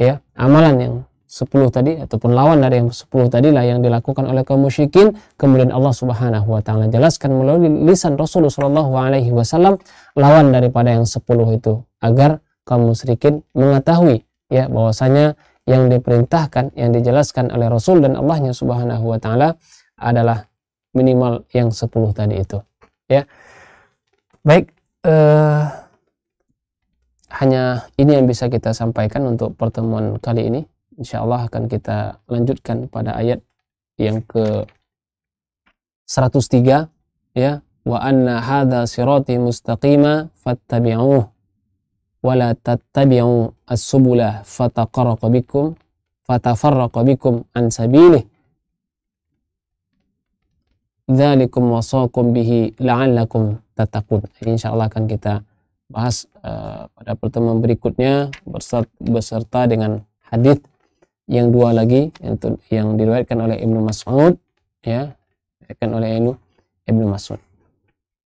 ya, amalan yang 10 tadi ataupun lawan dari yang 10 lah yang dilakukan oleh kaum musyrikin kemudian Allah Subhanahu wa taala jelaskan melalui lisan Rasulullah sallallahu alaihi wasallam lawan daripada yang 10 itu agar kaum musyrikin mengetahui ya bahwasanya yang diperintahkan yang dijelaskan oleh Rasul dan Allahnya Subhanahu wa taala adalah minimal yang 10 tadi itu ya baik eh, hanya ini yang bisa kita sampaikan untuk pertemuan kali ini insya Allah akan kita lanjutkan pada ayat yang ke 103 ya wa anna hadha sirati mustaqima fattabi'uh wa la tattabi'u as-subula fataqarraqu bikum fatafarraqu bikum an sabilih dzalikum wasaqum bihi la'allakum tattaqun. Insyaallah akan kita bahas uh, pada pertemuan berikutnya berserta, beserta dengan hadis yang dua lagi yang, yang diriwayatkan oleh Ibnu Mas'ud ya diriwayatkan oleh Ibnu Ibnu Mas'ud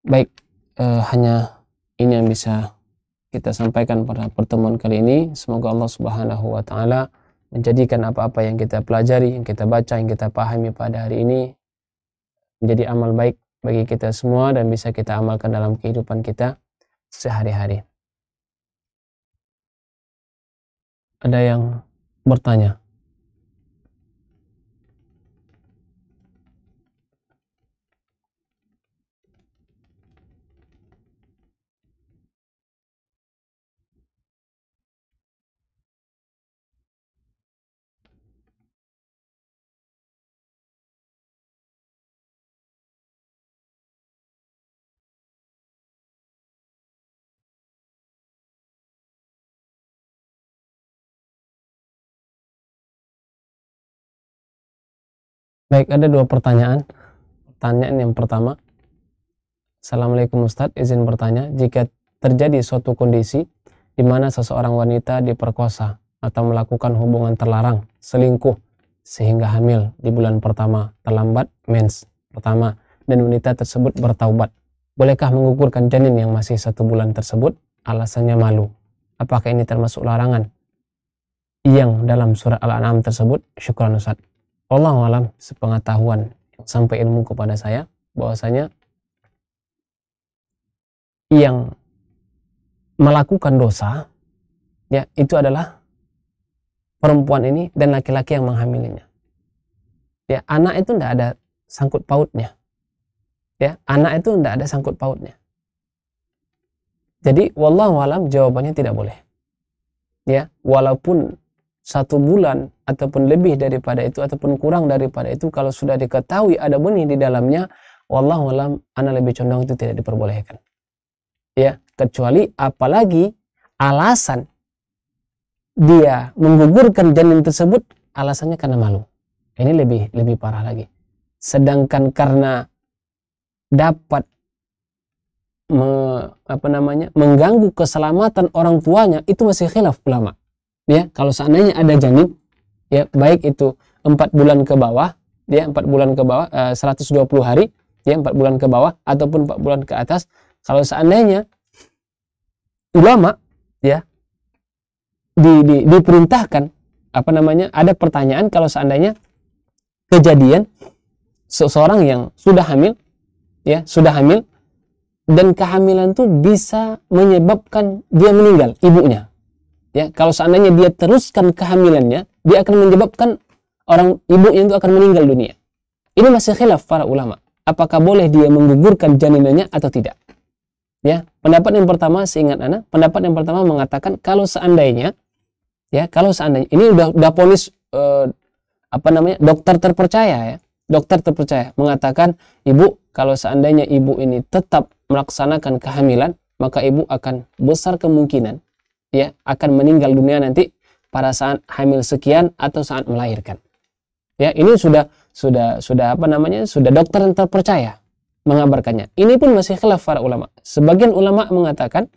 baik eh, hanya ini yang bisa kita sampaikan pada pertemuan kali ini semoga Allah Subhanahu wa taala menjadikan apa-apa yang kita pelajari yang kita baca yang kita pahami pada hari ini menjadi amal baik bagi kita semua dan bisa kita amalkan dalam kehidupan kita sehari-hari ada yang bertanya Baik, ada dua pertanyaan. Pertanyaan yang pertama. Assalamualaikum Ustadz, izin bertanya, jika terjadi suatu kondisi di mana seseorang wanita diperkosa atau melakukan hubungan terlarang, selingkuh, sehingga hamil di bulan pertama, terlambat, mens pertama, dan wanita tersebut bertaubat. Bolehkah mengukurkan janin yang masih satu bulan tersebut? Alasannya malu. Apakah ini termasuk larangan? Yang dalam surat Al-An'am tersebut, syukur Ustadz. Allah alam sepengetahuan yang sampai ilmu kepada saya bahwasanya yang melakukan dosa ya itu adalah perempuan ini dan laki-laki yang menghamilinya ya anak itu tidak ada sangkut pautnya ya anak itu tidak ada sangkut pautnya jadi wallahualam jawabannya tidak boleh ya walaupun satu bulan ataupun lebih daripada itu ataupun kurang daripada itu kalau sudah diketahui ada benih di dalamnya wallahu alam ana lebih condong itu tidak diperbolehkan ya kecuali apalagi alasan dia menggugurkan janin tersebut alasannya karena malu ini lebih lebih parah lagi sedangkan karena dapat me, apa namanya mengganggu keselamatan orang tuanya itu masih khilaf ulama ya kalau seandainya ada janin ya baik itu empat bulan ke bawah ya empat bulan ke bawah e, eh, 120 hari ya empat bulan ke bawah ataupun empat bulan ke atas kalau seandainya ulama ya di, di, diperintahkan apa namanya ada pertanyaan kalau seandainya kejadian seseorang yang sudah hamil ya sudah hamil dan kehamilan itu bisa menyebabkan dia meninggal ibunya ya kalau seandainya dia teruskan kehamilannya dia akan menyebabkan orang ibunya itu akan meninggal dunia ini masih khilaf para ulama apakah boleh dia menggugurkan janinannya atau tidak ya pendapat yang pertama seingat anak pendapat yang pertama mengatakan kalau seandainya ya kalau seandainya ini udah udah ponis eh, apa namanya dokter terpercaya ya dokter terpercaya mengatakan ibu kalau seandainya ibu ini tetap melaksanakan kehamilan maka ibu akan besar kemungkinan ya akan meninggal dunia nanti pada saat hamil sekian atau saat melahirkan. Ya, ini sudah sudah sudah apa namanya? sudah dokter yang terpercaya mengabarkannya. Ini pun masih khilaf para ulama. Sebagian ulama mengatakan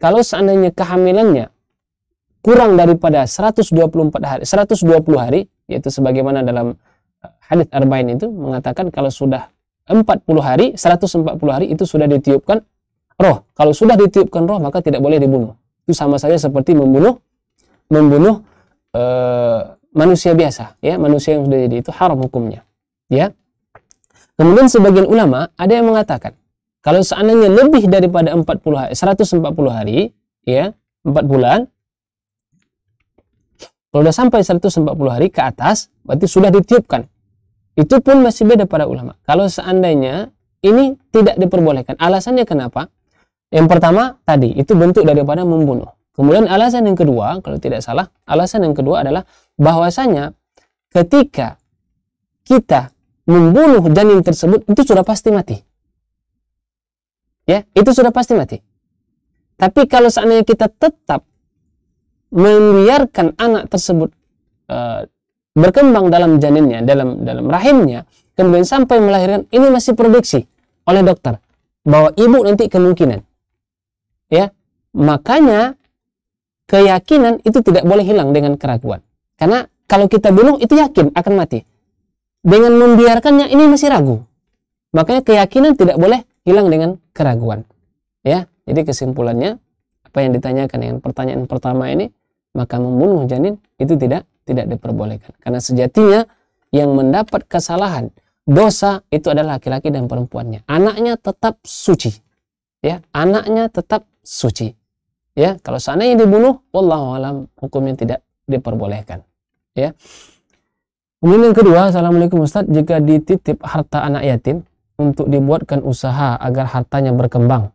kalau seandainya kehamilannya kurang daripada 124 hari, 120 hari yaitu sebagaimana dalam eh, hadis arba'in itu mengatakan kalau sudah 40 hari, 140 hari itu sudah ditiupkan roh. Kalau sudah ditiupkan roh maka tidak boleh dibunuh itu sama saja seperti membunuh membunuh e, manusia biasa ya manusia yang sudah jadi itu haram hukumnya ya kemudian sebagian ulama ada yang mengatakan kalau seandainya lebih daripada 40 hari 140 hari ya 4 bulan kalau sudah sampai 140 hari ke atas berarti sudah ditiupkan itu pun masih beda para ulama kalau seandainya ini tidak diperbolehkan alasannya kenapa yang pertama tadi itu bentuk daripada membunuh. Kemudian alasan yang kedua, kalau tidak salah, alasan yang kedua adalah bahwasanya ketika kita membunuh janin tersebut itu sudah pasti mati. Ya, itu sudah pasti mati. Tapi kalau seandainya kita tetap membiarkan anak tersebut e, berkembang dalam janinnya, dalam dalam rahimnya, kemudian sampai melahirkan, ini masih prediksi oleh dokter bahwa ibu nanti kemungkinan ya makanya keyakinan itu tidak boleh hilang dengan keraguan karena kalau kita bunuh itu yakin akan mati dengan membiarkannya ini masih ragu makanya keyakinan tidak boleh hilang dengan keraguan ya jadi kesimpulannya apa yang ditanyakan dengan pertanyaan pertama ini maka membunuh janin itu tidak tidak diperbolehkan karena sejatinya yang mendapat kesalahan dosa itu adalah laki-laki dan perempuannya anaknya tetap suci ya anaknya tetap suci. Ya, kalau seandainya dibunuh, wallahu alam hukumnya tidak diperbolehkan. Ya. Kemudian yang kedua, Assalamualaikum Ustaz, jika dititip harta anak yatim untuk dibuatkan usaha agar hartanya berkembang,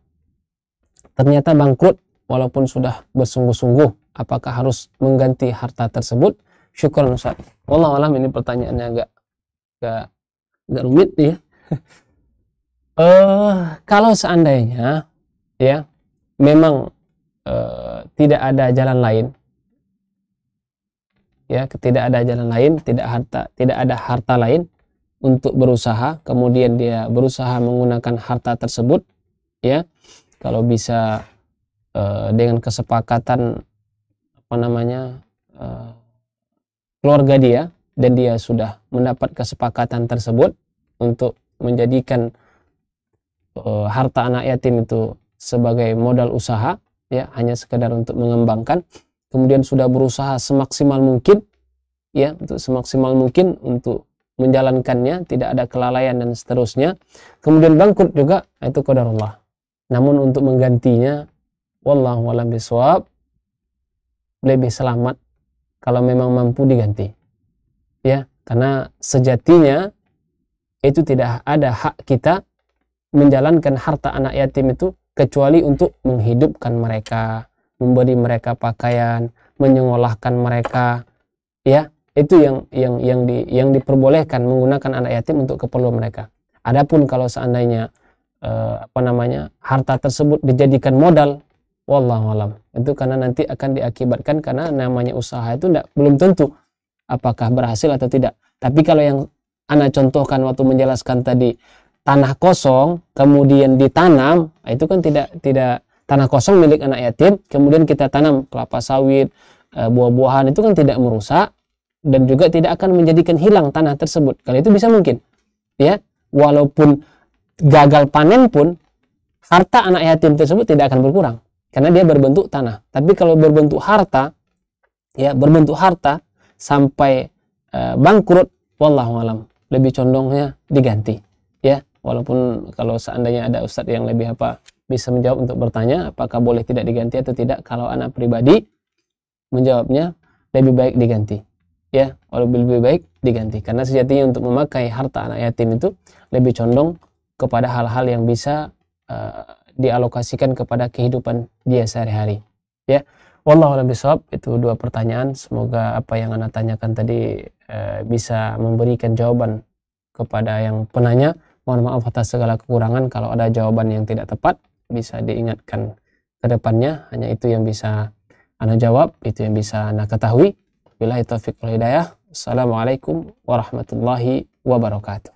ternyata bangkrut walaupun sudah bersungguh-sungguh, apakah harus mengganti harta tersebut? Syukur Ustaz. Wallahu alam ini pertanyaannya agak agak, agak rumit ya. Eh, uh, kalau seandainya ya memang uh, tidak ada jalan lain ya tidak ada jalan lain tidak harta tidak ada harta lain untuk berusaha kemudian dia berusaha menggunakan harta tersebut ya kalau bisa uh, dengan kesepakatan apa namanya uh, keluarga dia dan dia sudah mendapat kesepakatan tersebut untuk menjadikan uh, harta anak yatim itu sebagai modal usaha ya hanya sekedar untuk mengembangkan kemudian sudah berusaha semaksimal mungkin ya untuk semaksimal mungkin untuk menjalankannya tidak ada kelalaian dan seterusnya kemudian bangkrut juga nah, itu qadarullah namun untuk menggantinya wallahu alam biswab lebih selamat kalau memang mampu diganti ya karena sejatinya itu tidak ada hak kita menjalankan harta anak yatim itu kecuali untuk menghidupkan mereka, memberi mereka pakaian, menyengolahkan mereka, ya itu yang yang yang di yang diperbolehkan menggunakan anak yatim untuk keperluan mereka. Adapun kalau seandainya eh, apa namanya harta tersebut dijadikan modal, wallahu alam. Itu karena nanti akan diakibatkan karena namanya usaha itu enggak, belum tentu apakah berhasil atau tidak. Tapi kalau yang anak contohkan waktu menjelaskan tadi tanah kosong kemudian ditanam nah, itu kan tidak tidak tanah kosong milik anak yatim kemudian kita tanam kelapa sawit eh, buah-buahan itu kan tidak merusak dan juga tidak akan menjadikan hilang tanah tersebut kalau itu bisa mungkin ya walaupun gagal panen pun harta anak yatim tersebut tidak akan berkurang karena dia berbentuk tanah tapi kalau berbentuk harta ya berbentuk harta sampai uh, bangkrut wallahualam lebih condongnya diganti walaupun kalau seandainya ada ustadz yang lebih apa bisa menjawab untuk bertanya apakah boleh tidak diganti atau tidak kalau anak pribadi menjawabnya lebih baik diganti ya lebih lebih baik diganti karena sejatinya untuk memakai harta anak yatim itu lebih condong kepada hal-hal yang bisa uh, dialokasikan kepada kehidupan dia sehari-hari ya Wallahu a'lam bishawab. Itu dua pertanyaan. Semoga apa yang anak tanyakan tadi uh, bisa memberikan jawaban kepada yang penanya. Mohon maaf atas segala kekurangan kalau ada jawaban yang tidak tepat bisa diingatkan ke depannya hanya itu yang bisa Anda jawab, itu yang bisa Anda ketahui. Bila itu hidayah. Assalamualaikum warahmatullahi wabarakatuh.